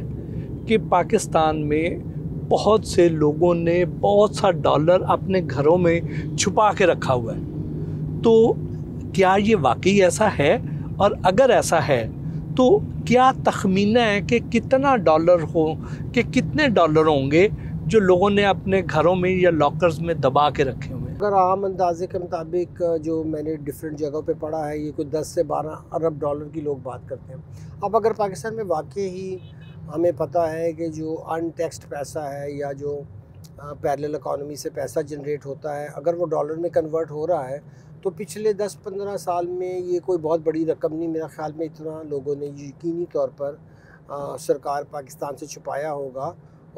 कि पाकिस्तान में बहुत से लोगों ने बहुत सा डॉलर अपने घरों में छुपा के रखा हुआ है तो क्या ये वाकई ऐसा है और अगर ऐसा है तो क्या तखमीना है कि कितना डॉलर हो कि कितने डॉलर होंगे जो लोगों ने अपने घरों में या लॉकर्स में दबा के रखे हुए हैं अगर आम अंदाजे के मुताबिक जो मैंने डिफरेंट जगहों पे पढ़ा है ये कुछ 10 से 12 अरब डॉलर की लोग बात करते हैं अब अगर पाकिस्तान में वाकई ही हमें पता है कि जो अनटैक्सड पैसा है या जो पैरेलल इकोनॉमी से पैसा जनरेट होता है अगर वो डॉलर में कन्वर्ट हो रहा है तो पिछले 10-15 साल में ये कोई बहुत बड़ी रकम नहीं मेरा ख्याल में इतना लोगों ने यकीनी तौर पर आ, सरकार पाकिस्तान से छुपाया होगा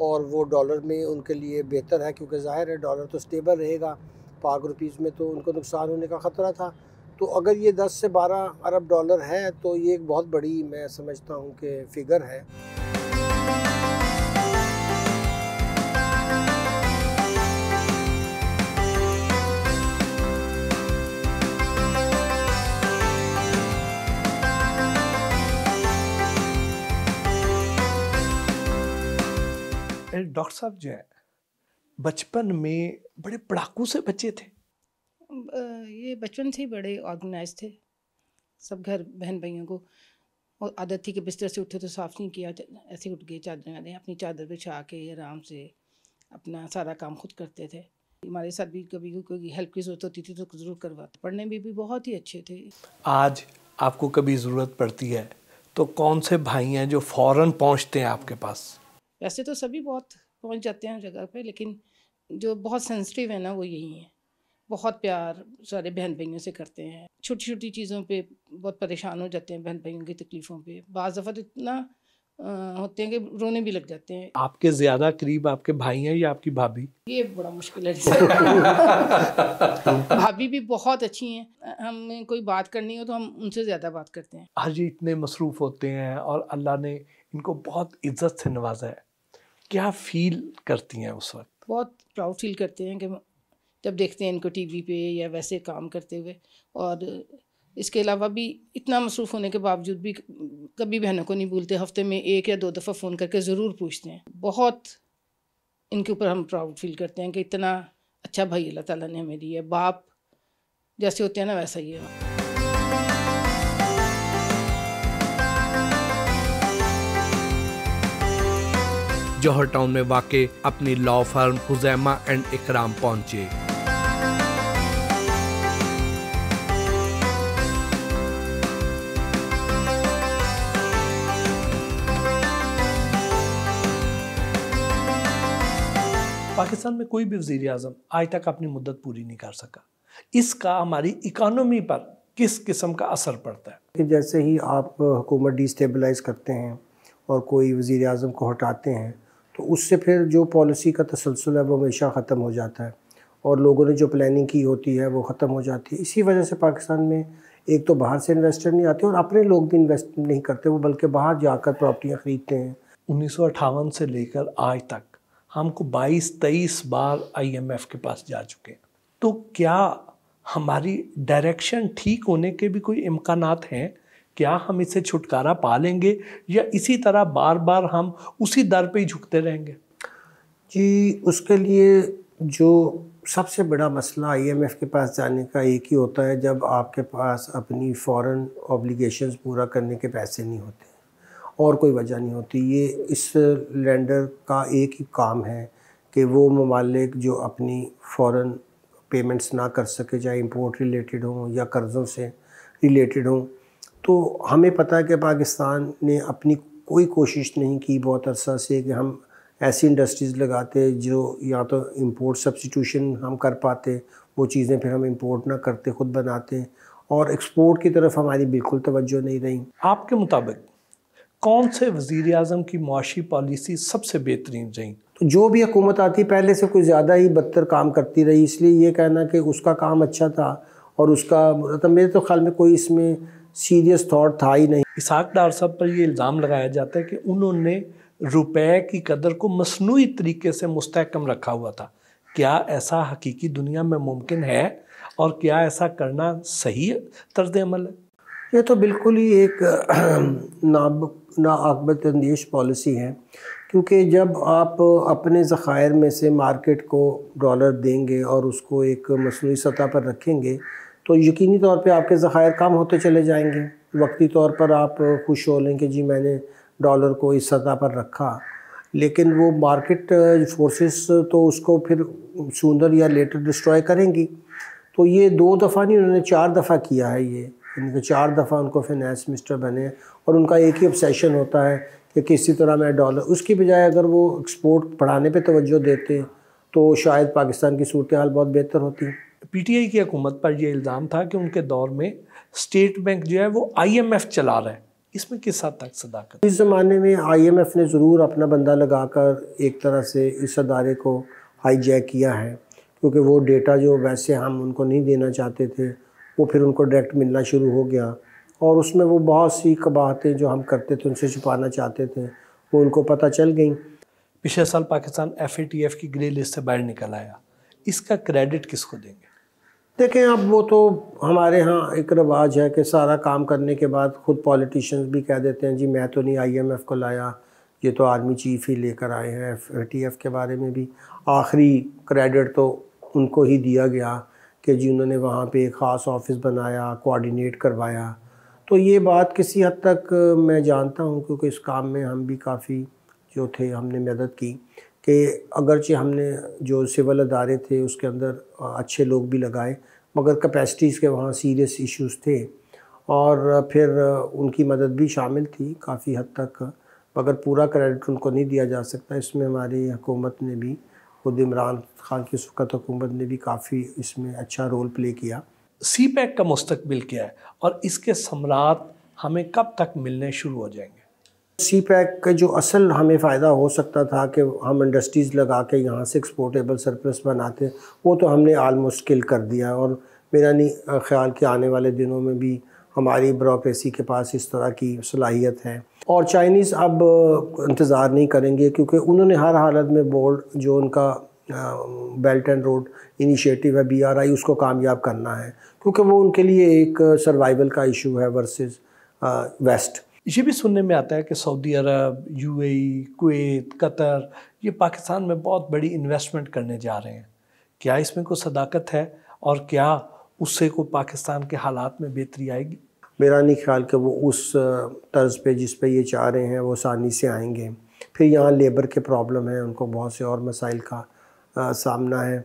और वो डॉलर में उनके लिए बेहतर है क्योंकि ज़ाहिर है डॉलर तो स्टेबल रहेगा पाक रुपीज़ में तो उनको नुकसान होने का ख़तरा था तो अगर ये 10 से 12 अरब डॉलर है तो ये एक बहुत बड़ी मैं समझता हूँ कि फ़िगर है डॉक्टर साहब जो है बचपन में बड़े पड़ाकू से बच्चे थे ये बचपन से ही बड़े ऑर्गेनाइज थे सब घर बहन भाइयों को और आदत थी कि बिस्तर से उठे तो साफ़ नहीं किया ऐसे उठ गए चादर वाले अपनी चादर बिछा के आराम से अपना सारा काम खुद करते थे हमारे साथ भी कभी कोई हेल्प की ज़रूरत होती थी तो ज़रूर करवाते पढ़ने में भी बहुत ही अच्छे थे आज आपको कभी ज़रूरत पड़ती है तो कौन से भाई हैं जो फ़ौरन पहुँचते हैं आपके पास वैसे तो सभी बहुत पहुंच जाते हैं जगह पे लेकिन जो बहुत सेंसिटिव है ना वो यही है बहुत प्यार सारे बहन भाइयों से करते हैं छोटी छोटी चीज़ों पे बहुत परेशान हो जाते हैं बहन भाइयों की तकलीफ़ों पे बाज़ दफ़ा तो इतना होते हैं कि रोने भी लग जाते हैं आपके ज़्यादा करीब आपके भाई हैं या आपकी भाभी ये बड़ा मुश्किल है भाभी भी बहुत अच्छी हैं हमें कोई बात करनी हो तो हम उनसे ज़्यादा बात करते हैं हाँ जी इतने मसरूफ़ होते हैं और अल्लाह ने इनको बहुत इज्जत से नवाजा है क्या फील करती हैं उस वक्त बहुत प्राउड फील करते हैं कि जब देखते हैं इनको टीवी पे या वैसे काम करते हुए और इसके अलावा भी इतना मसरूफ़ होने के बावजूद भी कभी बहनों को नहीं भूलते हफ्ते में एक या दो दफ़ा फ़ोन करके ज़रूर पूछते हैं बहुत इनके ऊपर हम प्राउड फील करते हैं कि इतना अच्छा भाई अल्लाह ताला ने हमें दिया बाप जैसे होते हैं ना वैसा ही है जौहर टाउन में वाक़ अपनी लॉ फर्म हुजैमा एंड इकराम पहुंचे पाकिस्तान में कोई भी वजीर अजम आज तक अपनी मुद्दत पूरी नहीं कर सका इसका हमारी इकानमी पर किस किस्म का असर पड़ता है कि जैसे ही आप हुकूमत डिस्टेबलाइज करते हैं और कोई वजीर अजम को हटाते हैं तो उससे फिर जो पॉलिसी का तसलसल है वो हमेशा ख़त्म हो जाता है और लोगों ने जो प्लानिंग की होती है वो ख़त्म हो जाती है इसी वजह से पाकिस्तान में एक तो बाहर से इन्वेस्टर नहीं आते और अपने लोग भी इन्वेस्ट नहीं करते वो बल्कि बाहर जाकर प्रॉपर्टियाँ ख़रीदते हैं उन्नीस से लेकर आज तक हमको बाईस तेईस बार आईएमएफ के पास जा चुके हैं तो क्या हमारी डायरेक्शन ठीक होने के भी कोई इम्कान हैं क्या हम इससे छुटकारा पा लेंगे या इसी तरह बार बार हम उसी दर पे ही झुकते रहेंगे जी उसके लिए जो सबसे बड़ा मसला आईएमएफ के पास जाने का एक ही होता है जब आपके पास अपनी फॉरेन ऑब्लिगेशन पूरा करने के पैसे नहीं होते और कोई वजह नहीं होती ये इस लैंडर का एक ही काम है कि वो ममालिक जो अपनी फॉरेन पेमेंट्स ना कर सके चाहे इंपोर्ट रिलेटेड हों या कर्ज़ों से रिलेटेड हों तो हमें पता है कि पाकिस्तान ने अपनी कोई कोशिश नहीं की बहुत अरसा से कि हम ऐसी इंडस्ट्रीज़ लगाते जो या तो इंपोर्ट सब्सटीट्यूशन हम कर पाते वो चीज़ें फिर हम इंपोर्ट ना करते ख़ुद बनाते और एक्सपोर्ट की तरफ हमारी बिल्कुल तवज्जो नहीं रही आपके मुताबिक कौन से वज़ी अजम की मुआशी पॉलिसी सबसे बेहतरीन रही तो जो भी हुकूमत आती पहले से कुछ ज़्यादा ही बदतर काम करती रही इसलिए ये कहना कि उसका काम अच्छा था और उसका मतलब मेरे तो ख्याल में कोई इसमें सीरियस थॉट था ही नहीं इसहाक डार साहब पर ये इल्ज़ाम लगाया जाता है कि उन्होंने रुपए की कदर को मसनू तरीके से मुस्तकम रखा हुआ था क्या ऐसा हकीकी दुनिया में मुमकिन है और क्या ऐसा करना सही तर्ज अमल है ये तो बिल्कुल ही एक नाब नाकबत अंदेश पॉलिसी है क्योंकि जब आप अपने ज़ख़ायर में से मार्केट को डॉलर देंगे और उसको एक मसनू सतह पर रखेंगे तो यकीनी तौर पे आपके ज़खायर कम होते चले जाएंगे वक्ती तौर पर आप खुश हो लें कि जी मैंने डॉलर को इस सतह पर रखा लेकिन वो मार्केट फोर्सेस तो उसको फिर सूंदर या लेटर डिस्ट्रॉय करेंगी तो ये दो दफ़ा नहीं उन्होंने चार दफ़ा किया है ये इनके चार दफ़ा उनको फिनेंस मिनिस्टर बने और उनका एक ही ऑब्सेशन होता है कि किसी तरह मैं डॉलर उसकी बजाय अगर वो एक्सपोर्ट बढ़ाने पे तवज्जो देते तो शायद पाकिस्तान की सूरत हाल बहुत बेहतर होती पीटीआई की हुकूमत पर यह इल्ज़ाम था कि उनके दौर में स्टेट बैंक जो है वो आईएमएफ चला रहा है इसमें किस हद तक सदाकत इस ज़माने में आईएमएफ ने ज़रूर अपना बंदा लगाकर एक तरह से इस अदारे को हाईजैक किया है क्योंकि वो डेटा जो वैसे हम उनको नहीं देना चाहते थे वो फिर उनको डायरेक्ट मिलना शुरू हो गया और उसमें वो बहुत सी कबाहतें जो हम करते थे उनसे छुपाना चाहते थे वो उनको पता चल गई पिछले साल पाकिस्तान एफ की ग्रे लिस्ट से बाहर निकल आया इसका क्रेडिट किसको देंगे देखें अब वो तो हमारे यहाँ एक रवाज है कि सारा काम करने के बाद ख़ुद पॉलिटिशियंस भी कह देते हैं जी मैं तो नहीं आईएमएफ को लाया ये तो आर्मी चीफ ही लेकर आए हैं एफ के बारे में भी आखिरी क्रेडिट तो उनको ही दिया गया कि जी उन्होंने वहाँ पे एक ख़ास ऑफिस बनाया कोऑर्डिनेट करवाया तो ये बात किसी हद तक मैं जानता हूँ क्योंकि इस काम में हम भी काफ़ी जो थे हमने मदद की कि अगरचे हमने जो सिविल अदारे थे उसके अंदर अच्छे लोग भी लगाए मगर कैपेसिटीज़ के वहाँ सीरियस इश्यूज थे और फिर उनकी मदद भी शामिल थी काफ़ी हद तक मगर पूरा क्रेडिट उनको नहीं दिया जा सकता इसमें हमारी हुकूमत ने भी खुद इमरान खान की सुखत हुकूमत ने भी काफ़ी इसमें अच्छा रोल प्ले किया सी पैक का मुस्तबिल क्या है और इसके सम्राट हमें कब तक मिलने शुरू हो जाएंगे सी पैक का जो असल हमें फ़ायदा हो सकता था कि हम इंडस्ट्रीज़ लगा के यहाँ से एक्सपोर्टेबल सरप्लस बनाते वो तो हमने आलमोस्ट किल कर दिया और मेरा नहीं ख्याल कि आने वाले दिनों में भी हमारी ब्रोक्रेसी के पास इस तरह की सलाहियत है और चाइनीज़ अब इंतज़ार नहीं करेंगे क्योंकि उन्होंने हर हालत में बोर्ड जो उनका बेल्ट एंड रोड इनिशिएटिव है बीआरआई उसको कामयाब करना है क्योंकि वो उनके लिए एक सर्वाइवल का इशू है वर्सेस वेस्ट ये भी सुनने में आता है कि Saudi Arab UAE, Kuwait Qatar ये पाकिस्तान में बहुत बड़ी इन्वेस्टमेंट करने जा रहे हैं क्या इसमें कोई सदाकत है और क्या उससे को पाकिस्तान के हालात में बेहतरी आएगी मेरा नहीं ख्याल कि वो उस तर्ज पे जिस पे ये चाह रहे हैं वो आसानी से आएंगे फिर यहाँ लेबर के प्रॉब्लम हैं उनको बहुत से और मसाइल का आ, सामना है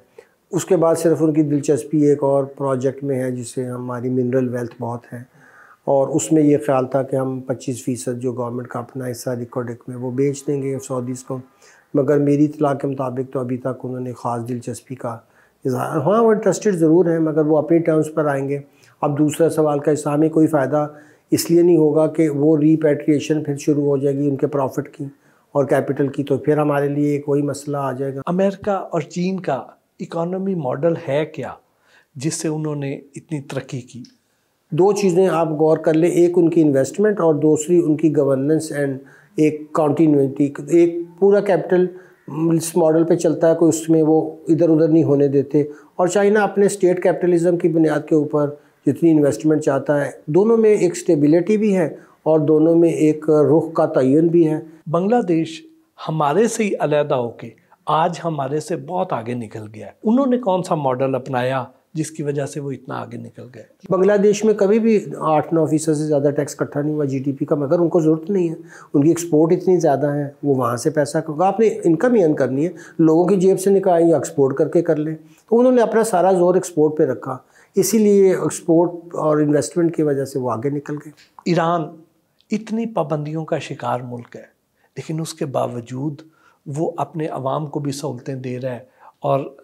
उसके बाद सिर्फ उनकी दिलचस्पी एक और प्रोजेक्ट में है जिससे हमारी मिनरल वेल्थ बहुत है और उसमें ये ख्याल था कि हम 25 फ़ीसद जो गवर्नमेंट का अपना हिस्सा रिकॉर्डिक में वो बेच देंगे सऊदीज़ को मगर मेरी इतला के मुताबिक तो अभी तक उन्होंने ख़ास दिलचस्पी का इजहार हाँ वो इंटरेस्टेड ज़रूर हैं मगर वो अपने टर्म्स पर आएंगे अब दूसरा सवाल का इस्लामी कोई फ़ायदा इसलिए नहीं होगा कि वो रीपेट्रिएशन फिर शुरू हो जाएगी उनके प्रॉफिट की और कैपिटल की तो फिर हमारे लिए एक वही मसला आ जाएगा अमेरिका और चीन का इकोनॉमी मॉडल है क्या जिससे उन्होंने इतनी तरक्की की दो चीज़ें आप गौर कर लें एक उनकी इन्वेस्टमेंट और दूसरी उनकी गवर्नेंस एंड एक कॉन्टीन्यूटी एक पूरा कैपिटल इस मॉडल पे चलता है कोई उसमें वो इधर उधर नहीं होने देते और चाइना अपने स्टेट कैपिटलिज्म की बुनियाद के ऊपर जितनी इन्वेस्टमेंट चाहता है दोनों में एक स्टेबिलिटी भी है और दोनों में एक रुख का तयन भी है बांग्लादेश हमारे से ही अलहदा होके आज हमारे से बहुत आगे निकल गया है उन्होंने कौन सा मॉडल अपनाया जिसकी वजह से वो इतना आगे निकल गए बांग्लादेश में कभी भी आठ नौ फीसद से ज़्यादा टैक्स इकट्ठा नहीं हुआ जीडीपी का मगर उनको ज़रूरत नहीं है उनकी एक्सपोर्ट इतनी ज़्यादा है वो वहाँ से पैसा क्योंकि आपने इनकम ही अर्न करनी है लोगों की जेब से निकाल या एक्सपोर्ट करके कर लें तो उन्होंने अपना सारा जोर एक्सपोर्ट पर रखा इसीलिए एक्सपोर्ट और इन्वेस्टमेंट की वजह से वो आगे निकल गए ईरान इतनी पाबंदियों का शिकार मुल्क है लेकिन उसके बावजूद वो अपने आवाम को भी सहूलतें दे रहा है और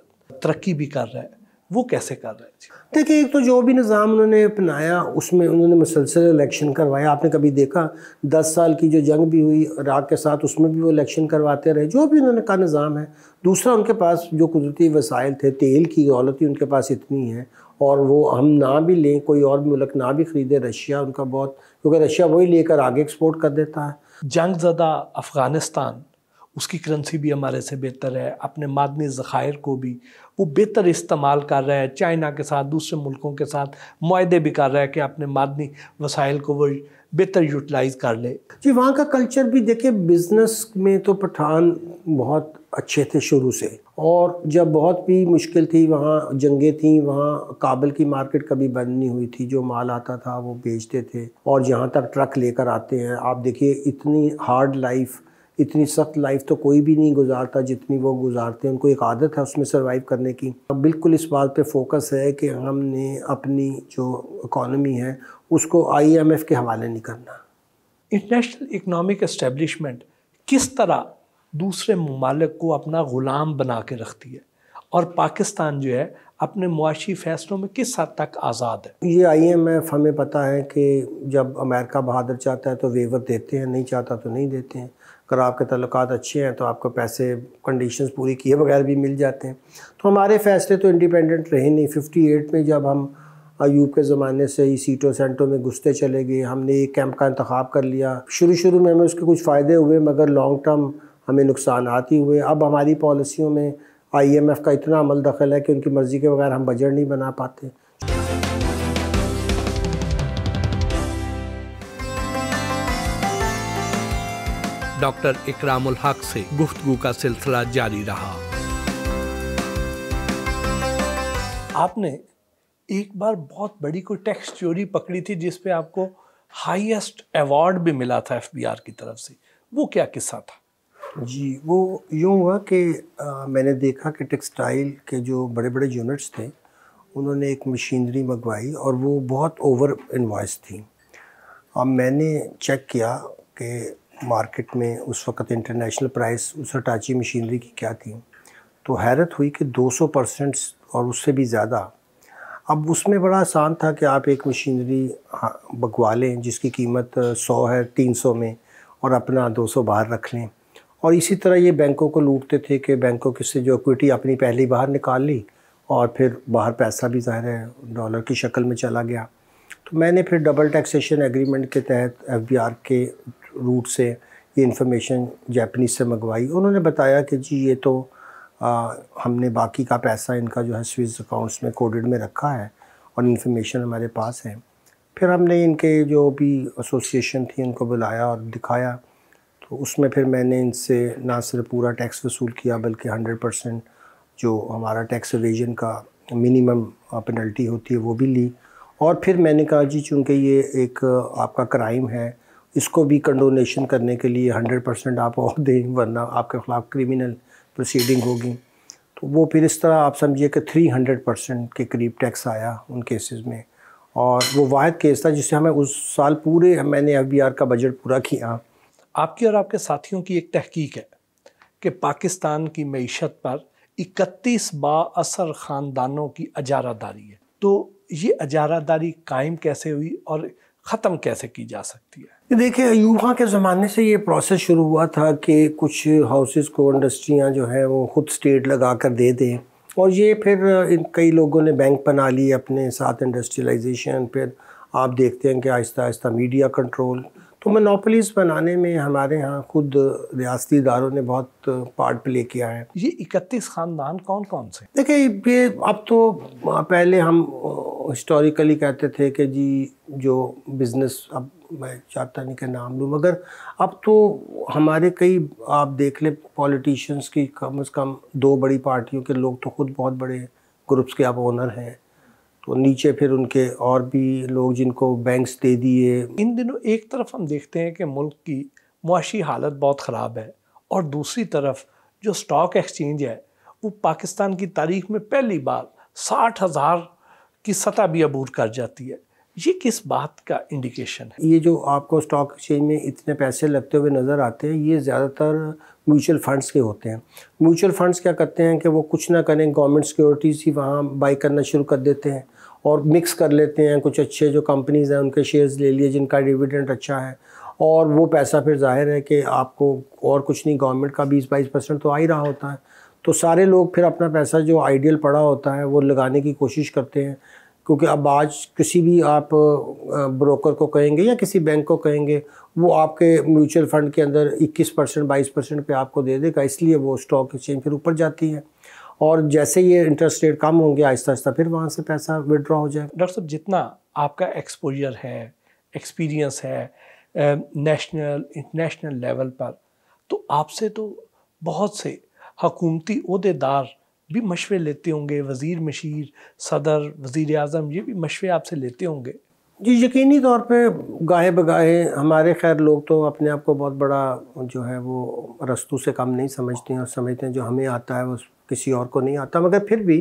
तरक्की भी कर रहा है वो कैसे कर रहे थे देखिए एक तो जो भी निज़ाम उन्होंने अपनाया उसमें उन्होंने मुसलसल इलेक्शन करवाया आपने कभी देखा दस साल की जो जंग भी हुई राग के साथ उसमें भी वो इलेक्शन करवाते रहे जो भी उन्होंने का निज़ाम है दूसरा उनके पास जो कुदरती वसाइल थे तेल की दौलत ही उनके पास इतनी है और वो हम ना भी लें कोई और मुल्क ना भी ख़रीदे रशिया उनका बहुत क्योंकि रशिया वही लेकर आगे एक्सपोर्ट कर देता है जंग ज़दा अफ़गानिस्तान उसकी करेंसी भी हमारे से बेहतर है अपने मादनी ज़ख़ायर को भी वो बेहतर इस्तेमाल कर रहा है चाइना के साथ दूसरे मुल्कों के साथ माहे भी कर रहा है कि अपने मादनी वसाइल को वो बेहतर यूटिलाइज कर ले जी वहाँ का कल्चर भी देखिए बिजनेस में तो पठान बहुत अच्छे थे शुरू से और जब बहुत भी मुश्किल थी वहाँ जंगें थी वहाँ काबल की मार्केट कभी बंद नहीं हुई थी जो माल आता था वो बेचते थे और जहाँ तक ट्रक लेकर आते हैं आप देखिए इतनी हार्ड लाइफ इतनी सख्त लाइफ तो कोई भी नहीं गुजारता जितनी वो गुजारते हैं उनको एक आदत है उसमें सर्वाइव करने की अब बिल्कुल इस बात पे फोकस है कि हमने अपनी जो इकॉनमी है उसको आईएमएफ के हवाले नहीं करना इंटरनेशनल इकनॉमिक इस्टेब्लिशमेंट किस तरह दूसरे ममालिक को अपना ग़ुलाम बना के रखती है और पाकिस्तान जो है अपने मुआशी फैसलों में किस हद तक आज़ाद है ये आई एम एफ हमें पता है कि जब अमेरिका बहादुर चाहता है तो वेवर देते हैं नहीं चाहता तो नहीं देते हैं अगर आपके तल्लक़ात अच्छे हैं तो आपको पैसे कंडीशंस पूरी किए बगैर भी मिल जाते हैं तो हमारे फ़ैसले तो इंडिपेंडेंट रहे नहीं फिफ्टी एट में जब हम अयूब के ज़माने से ही सीटों सेंटों में घुसते चले गए हमने एक कैंप का इंतखब कर लिया शुरू शुरू में हमें उसके कुछ फ़ायदे हुए मगर लॉन्ग टर्म हमें नुकसान ही हुए अब हमारी पॉलिसियों में आईएमएफ का इतना अमल दखल है कि उनकी मर्ज़ी के बगैर हम बजट नहीं बना पाते डॉक्टर इकरामुल हक से गुफ्तगु का सिलसिला जारी रहा आपने एक बार बहुत बड़ी कोई टैक्स चोरी पकड़ी थी पे आपको हाईएस्ट अवार्ड भी मिला था एफबीआर की तरफ से वो क्या किस्सा था जी वो यूँ हुआ कि आ, मैंने देखा कि टेक्सटाइल के जो बड़े बड़े यूनिट्स थे उन्होंने एक मशीनरी मंगवाई और वो बहुत ओवर इन्वाइस थी अब मैंने चेक किया कि मार्केट में उस वक्त इंटरनेशनल प्राइस उस अटाची मशीनरी की क्या थी तो हैरत हुई कि 200 परसेंट और उससे भी ज़्यादा अब उसमें बड़ा आसान था कि आप एक मशीनरी हाँ, बगवा लें जिसकी कीमत 100 है 300 में और अपना 200 बाहर रख लें और इसी तरह ये बैंकों को लूटते थे कि बैंकों के से जो इक्विटी अपनी पहली बाहर निकाल ली और फिर बाहर पैसा भी ज़ाहिर है डॉलर की शक्ल में चला गया तो मैंने फिर डबल टैक्सेशन एग्रीमेंट के तहत एफ के रूट से ये इन्फॉर्मेशन जैपनीज से मंगवाई उन्होंने बताया कि जी ये तो आ, हमने बाकी का पैसा इनका जो है स्विस अकाउंट्स में कोडेड में रखा है और इन्फॉर्मेशन हमारे पास है फिर हमने इनके जो भी एसोसिएशन थी उनको बुलाया और दिखाया तो उसमें फिर मैंने इनसे ना सिर्फ पूरा टैक्स वसूल किया बल्कि हंड्रेड परसेंट जो हमारा टैक्स एवेजन का मिनिमम पेनल्टी होती है वो भी ली और फिर मैंने कहा जी चूँकि ये एक आपका क्राइम है इसको भी कंडोनेशन करने के लिए हंड्रेड परसेंट आप और दें वरना आपके ख़िलाफ़ क्रिमिनल प्रोसीडिंग होगी तो वो फिर इस तरह आप समझिए कि थ्री हंड्रेड परसेंट के करीब टैक्स आया उन केसेस में और वो वाद केस था जिससे हमें उस साल पूरे मैंने एफ का बजट पूरा किया आपकी और आपके साथियों की एक तहकीक है कि पाकिस्तान की मीशत पर इकतीस बासर ख़ानदानों की अजारादारी है तो ये अजारादारी कायम कैसे हुई और ख़त्म कैसे की जा सकती है देखिए अयूबा के ज़माने से ये प्रोसेस शुरू हुआ था कि कुछ हाउसेस को इंडस्ट्रियां जो हैं वो खुद स्टेट लगा कर दे दें और ये फिर इन कई लोगों ने बैंक बना लिए अपने साथ इंडस्ट्रियलाइजेशन फिर आप देखते हैं कि आहिस्ता आहिस्ता मीडिया कंट्रोल तो मनोपलीस बनाने में हमारे यहाँ खुद रियासती इदारों ने बहुत पार्ट प्ले किया है ये इकतीस ख़ानदान कौन कौन से देखिए ये अब तो पहले हम हिस्टोरिकली कहते थे कि जी जो बिज़नेस अब मैं चाहता नहीं कि नाम लूँ मगर अब तो हमारे कई आप देख लें पॉलिटिशियंस की कम से कम दो बड़ी पार्टियों के लोग तो खुद बहुत बड़े ग्रुप्स के आप ओनर हैं तो नीचे फिर उनके और भी लोग जिनको बैंक्स दे दिए इन दिनों एक तरफ हम देखते हैं कि मुल्क की मुआशी हालत बहुत ख़राब है और दूसरी तरफ जो स्टॉक एक्सचेंज है वो पाकिस्तान की तारीख में पहली बार साठ हज़ार की सतह भी अबूर कर जाती है ये किस बात का इंडिकेशन है ये जो आपको स्टॉक एक्सचेंज में इतने पैसे लगते हुए नज़र आते हैं ये ज़्यादातर म्यूचुअल फंड्स के होते हैं म्यूचुअल फंड्स क्या करते हैं कि वो कुछ ना करें गवर्नमेंट सिक्योरिटीज़ ही वहाँ बाई करना शुरू कर देते हैं और मिक्स कर लेते हैं कुछ अच्छे जो कंपनीज़ हैं उनके शेयर्स ले लिए जिनका डिविडेंड अच्छा है और वो पैसा फिर जाहिर है कि आपको और कुछ नहीं गवर्नमेंट का बीस बाईस परसेंट तो आ ही रहा होता है तो सारे लोग फिर अपना पैसा जो आइडियल पड़ा होता है वो लगाने की कोशिश करते हैं क्योंकि अब आज किसी भी आप ब्रोकर को कहेंगे या किसी बैंक को कहेंगे वो आपके म्यूचुअल फंड के अंदर 21 परसेंट बाईस परसेंट पर आपको दे देगा इसलिए वो स्टॉक एक्सचेंज फिर ऊपर जाती है और जैसे ये इंटरेस्ट रेट कम होंगे आहिस्ता आहिस्ता फिर वहाँ से पैसा विदड्रॉ हो जाएगा डॉक्टर साहब जितना आपका एक्सपोजर है एक्सपीरियंस है नेशनल इंटरनेशनल लेवल पर तो आपसे तो बहुत से हकूमती अहदेदार भी मशवरे लेते होंगे वज़ीर मशीर सदर वज़ी अजम ये भी मशवरे आपसे लेते होंगे जी यकीनी तौर पे गाहे बगाहे हमारे खैर लोग तो अपने आप को बहुत बड़ा जो है वो रस्तों से कम नहीं समझते हैं और समझते हैं जो हमें आता है वो किसी और को नहीं आता मगर फिर भी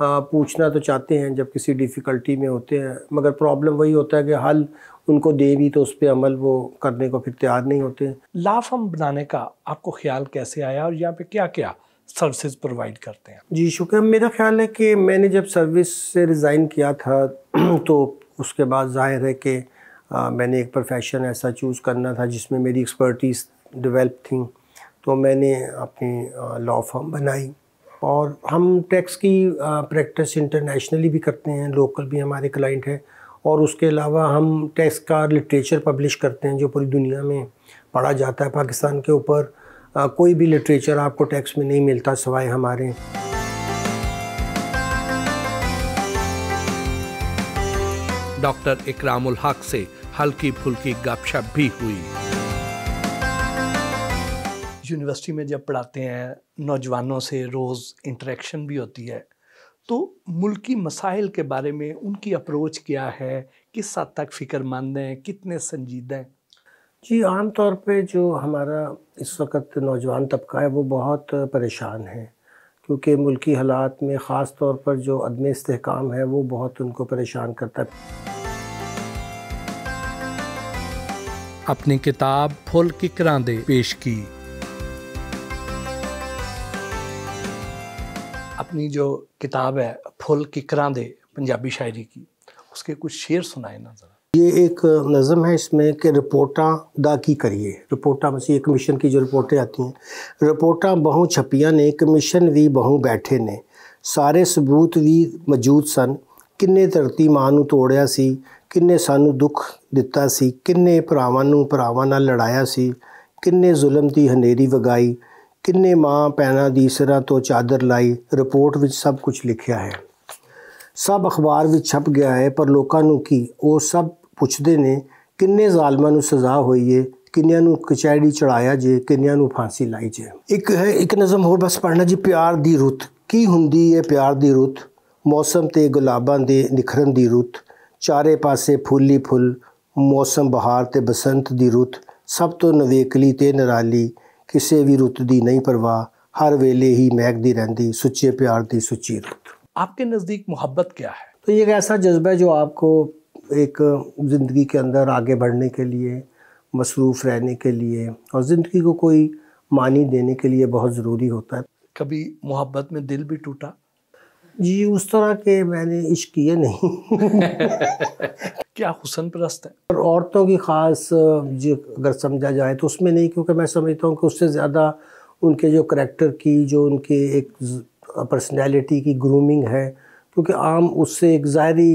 आ, पूछना तो चाहते हैं जब किसी डिफ़िकल्टी में होते हैं मगर प्रॉब्लम वही होता है कि हल उनको दे भी तो उस पर अमल वो करने को फिर तैयार नहीं होते लाफम बनाने का आपको ख्याल कैसे आया और यहाँ पे क्या क्या सर्विसेज प्रोवाइड करते हैं जी शुक्र मेरा ख्याल है कि मैंने जब सर्विस से रिज़ाइन किया था *clears throat* तो उसके बाद जाहिर है कि मैंने एक प्रोफेशन ऐसा चूज़ करना था जिसमें मेरी एक्सपर्टीज़ डेवलप थी तो मैंने अपनी लॉ फॉर्म बनाई और हम टैक्स की प्रैक्टिस इंटरनेशनली भी करते हैं लोकल भी हमारे क्लाइंट हैं और उसके अलावा हम टैक्स का लिटरेचर पब्लिश करते हैं जो पूरी दुनिया में पढ़ा जाता है पाकिस्तान के ऊपर आ, कोई भी लिटरेचर आपको टैक्स में नहीं मिलता सवाए हमारे डॉक्टर इकरामुल हक से हल्की फुल्की गपशप भी हुई यूनिवर्सिटी में जब पढ़ाते हैं नौजवानों से रोज़ इंटरेक्शन भी होती है तो मुल्क की मसाइल के बारे में उनकी अप्रोच क्या है किस हद तक फ़िक्रमंद हैं कितने संजीदा हैं जी आमतौर पे जो हमारा इस वक्त नौजवान तबका है वो बहुत परेशान है क्योंकि मुल्की हालात में ख़ास तौर पर जो अदम इसकाम है वो बहुत उनको परेशान करता है अपनी किताब फुल किकरां दे पेश की अपनी जो किताब है फुल किकरां दे पंजाबी शायरी की उसके कुछ शेर सुनाए ना ज़रा ये एक नज़म है इसमें कि रिपोर्टा दा की करिए रिपोर्टा में से एक मिशन की जो रिपोर्टें आती हैं रिपोर्टा बहू छपिया ने कमीशन भी बहू बैठे ने सारे सबूत भी मौजूद सन ਕਿੰਨੇ ਧਰਤੀ ਮਾਂ ਨੂੰ ਤੋੜਿਆ ਸੀ ਕਿੰਨੇ ਸਾਨੂੰ ਦੁੱਖ ਦਿੱਤਾ ਸੀ ਕਿੰਨੇ ਭਰਾਵਾਂ ਨੂੰ ਭਰਾਵਾਂ ਨਾਲ ਲੜਾਇਆ ਸੀ ਕਿੰਨੇ ਜ਼ੁਲਮ ਦੀ ਹਨੇਰੀ ਵਗਾਈ ਕਿੰਨੇ ਮਾਂ ਪੈਣਾ ਦੀ ਸਿਰਾਂ ਤੋਂ ਚਾਦਰ ਲਾਈ ਰਿਪੋਰਟ ਵਿੱਚ ਸਭ ਕੁਝ ਲਿਖਿਆ ਹੈ ਸਭ ਅਖਬਾਰ ਵਿੱਚ ਛਪ ਗਿਆ ਹੈ ਪਰ ਲੋਕਾਂ ਨੂੰ ਕੀ ਉਹ ਸਭ पुछते ने किन्ने जालमान सजा हुई है किन्न कचहरी चढ़ाया जे किन्न फांसी लाई जे एक है एक नज़म होर बस पढ़ना जी प्यार की रुत की होंगी है प्यार की रुत मौसम तो गुलाबा दे निखरन की रुत चारे पासे फूली फुल मौसम बहार तो बसंत की रुत सब तो नवेकली तो निराली किसी भी रुत की नहीं परवाह हर वेले ही महकती रहती सुचे प्यार की सुची रुत आपके नज़दीक मुहब्बत क्या है तो ये एक ऐसा जज्बा है जो आपको एक ज़िंदगी के अंदर आगे बढ़ने के लिए मसरूफ़ रहने के लिए और ज़िंदगी को कोई मानी देने के लिए बहुत ज़रूरी होता है कभी मोहब्बत में दिल भी टूटा जी उस तरह के मैंने इश्क किए नहीं *laughs* क्या हुसन प्रस्त है और औरतों की ख़ास जो अगर समझा जाए तो उसमें नहीं क्योंकि मैं समझता हूँ कि उससे ज़्यादा उनके जो करेक्टर की जो उनके एक पर्सनैलिटी की ग्रूमिंग है क्योंकि आम उससे एक ज़ाहरी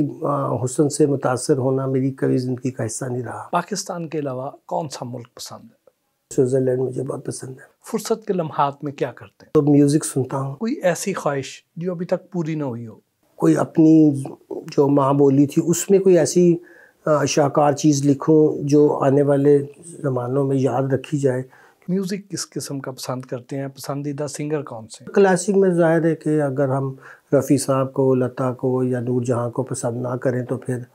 हुसन से मुतासर होना मेरी कभी ज़िंदगी का हिस्सा नहीं रहा पाकिस्तान के अलावा कौन सा मुल्क पसंद है स्विट्ज़रलैंड मुझे बहुत पसंद है फुर्सत के लम्हात में क्या करते हैं तो म्यूज़िक सुनता हूँ कोई ऐसी ख्वाहिश जो अभी तक पूरी ना हुई हो कोई अपनी जो माँ बोली थी उसमें कोई ऐसी शाहकार चीज़ लिखूँ जो आने वाले ज़मानों में याद रखी जाए म्यूज़िक किस किस्म का पसंद करते हैं पसंदीदा सिंगर कौन से क्लासिक में जाहिर है कि अगर हम रफ़ी साहब को लता को या नूर जहाँ को पसंद ना करें तो फिर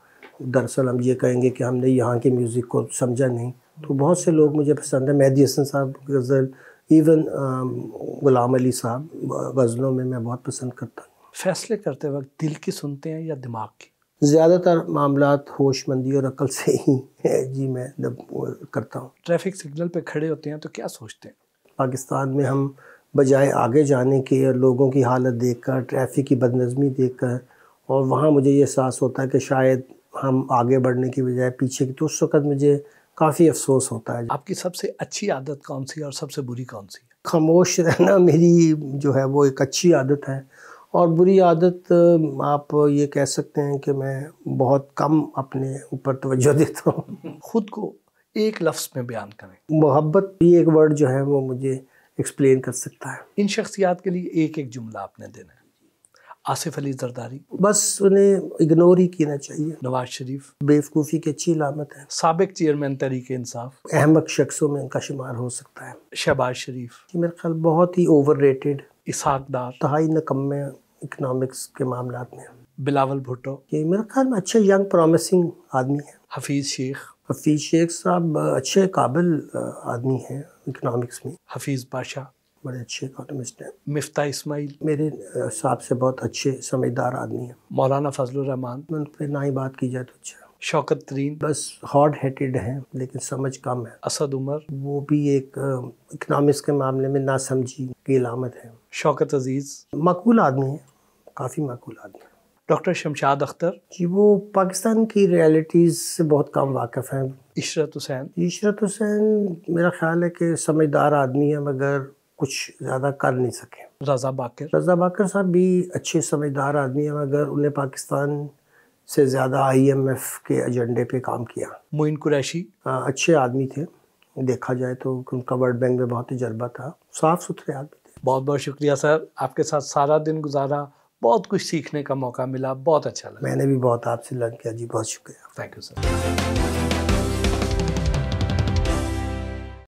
दरअसल हम ये कहेंगे कि हमने यहाँ के म्यूज़िक को समझा नहीं तो बहुत से लोग मुझे पसंद है मेहदी हसन साहब गज़ल इवन गुलाम अली साहब गज़लों में मैं बहुत पसंद करता हूँ फैसले करते वक्त दिल की सुनते हैं या दिमाग की ज़्यादातर मामला होशमंदी और अकल से ही जी मैं करता हूँ ट्रैफिक सिग्नल पर खड़े होते हैं तो क्या सोचते हैं पाकिस्तान में हम बजाय आगे जाने के और लोगों की हालत देखकर ट्रैफिक की बदनज़मी देखकर और वहाँ मुझे ये एहसास होता है कि शायद हम आगे बढ़ने की बजाय पीछे की तो उस वक़्त मुझे काफ़ी अफसोस होता है आपकी सबसे अच्छी आदत कौन सी है और सबसे बुरी कौन सी है खामोश रहना मेरी जो है वो एक अच्छी आदत है और बुरी आदत आप ये कह सकते हैं कि मैं बहुत कम अपने ऊपर तवज्जो देता हूँ खुद को एक लफ्ज़ में बयान करें मोहब्बत ये एक वर्ड जो है वो मुझे एक्सप्लेन कर सकता है इन शख्सियात के लिए एक एक जुमला आपने देना है आसिफ अली जरदारी बस उन्हें इग्नोर ही करना चाहिए नवाज शरीफ बेवकूफ़ी की अच्छी लामत है सबक चेयरमैन तरीके इंसाफ अहमक शख्सों में उनका शुमार हो सकता है शहबाज शरीफ मेरे ख्याल बहुत ही ओवर रेटेड इसहाकदार तहाई नकमे इकोनॉमिक्स के मामला में बिलावल भुट्टो ये मेरे ख्याल में अच्छे यंग प्रॉमिसिंग आदमी है हफीज़ शेख हफीज़ शेख साहब अच्छे काबिल आदमी हैं इकनॉमिक्स में हफीज़ बादशाह बड़े अच्छे इकोनॉमिस्ट हैं मिफ्ता इस्माइल मेरे हिसाब से बहुत अच्छे समझदार आदमी हैं मौलाना फजल रहमान उन पर ना ही बात की जाए तो अच्छा शौकत तरीन बस हॉट हेटेड हैं लेकिन समझ कम है असद उमर वो भी एक इकनॉमिक्स के मामले में नासमझी की अलामत है शौकत अजीज़ मकबूल आदमी है काफ़ी माकूल आदमी डॉक्टर शमशाद अख्तर जी वो पाकिस्तान की रियलिटीज़ से बहुत कम वाकफ़ हैं इशरत हुसैन इशरत हुसैन मेरा ख्याल है कि समझदार आदमी है मगर कुछ ज़्यादा कर नहीं सके रजा बाकर रजा बाकर साहब भी अच्छे समझदार आदमी हैं मगर उन्हें पाकिस्तान से ज़्यादा आईएमएफ के एजेंडे पे काम किया मोइन कुरैशी अच्छे आदमी थे देखा जाए तो उनका वर्ल्ड बैंक में बहुत तजर्बा था साफ़ सुथरे आदमी थे बहुत बहुत शुक्रिया सर आपके साथ सारा दिन गुजारा बहुत कुछ सीखने का मौका मिला बहुत अच्छा लगा मैंने भी बहुत आपसे लर्न किया जी बहुत शुक्रिया थैंक यू सर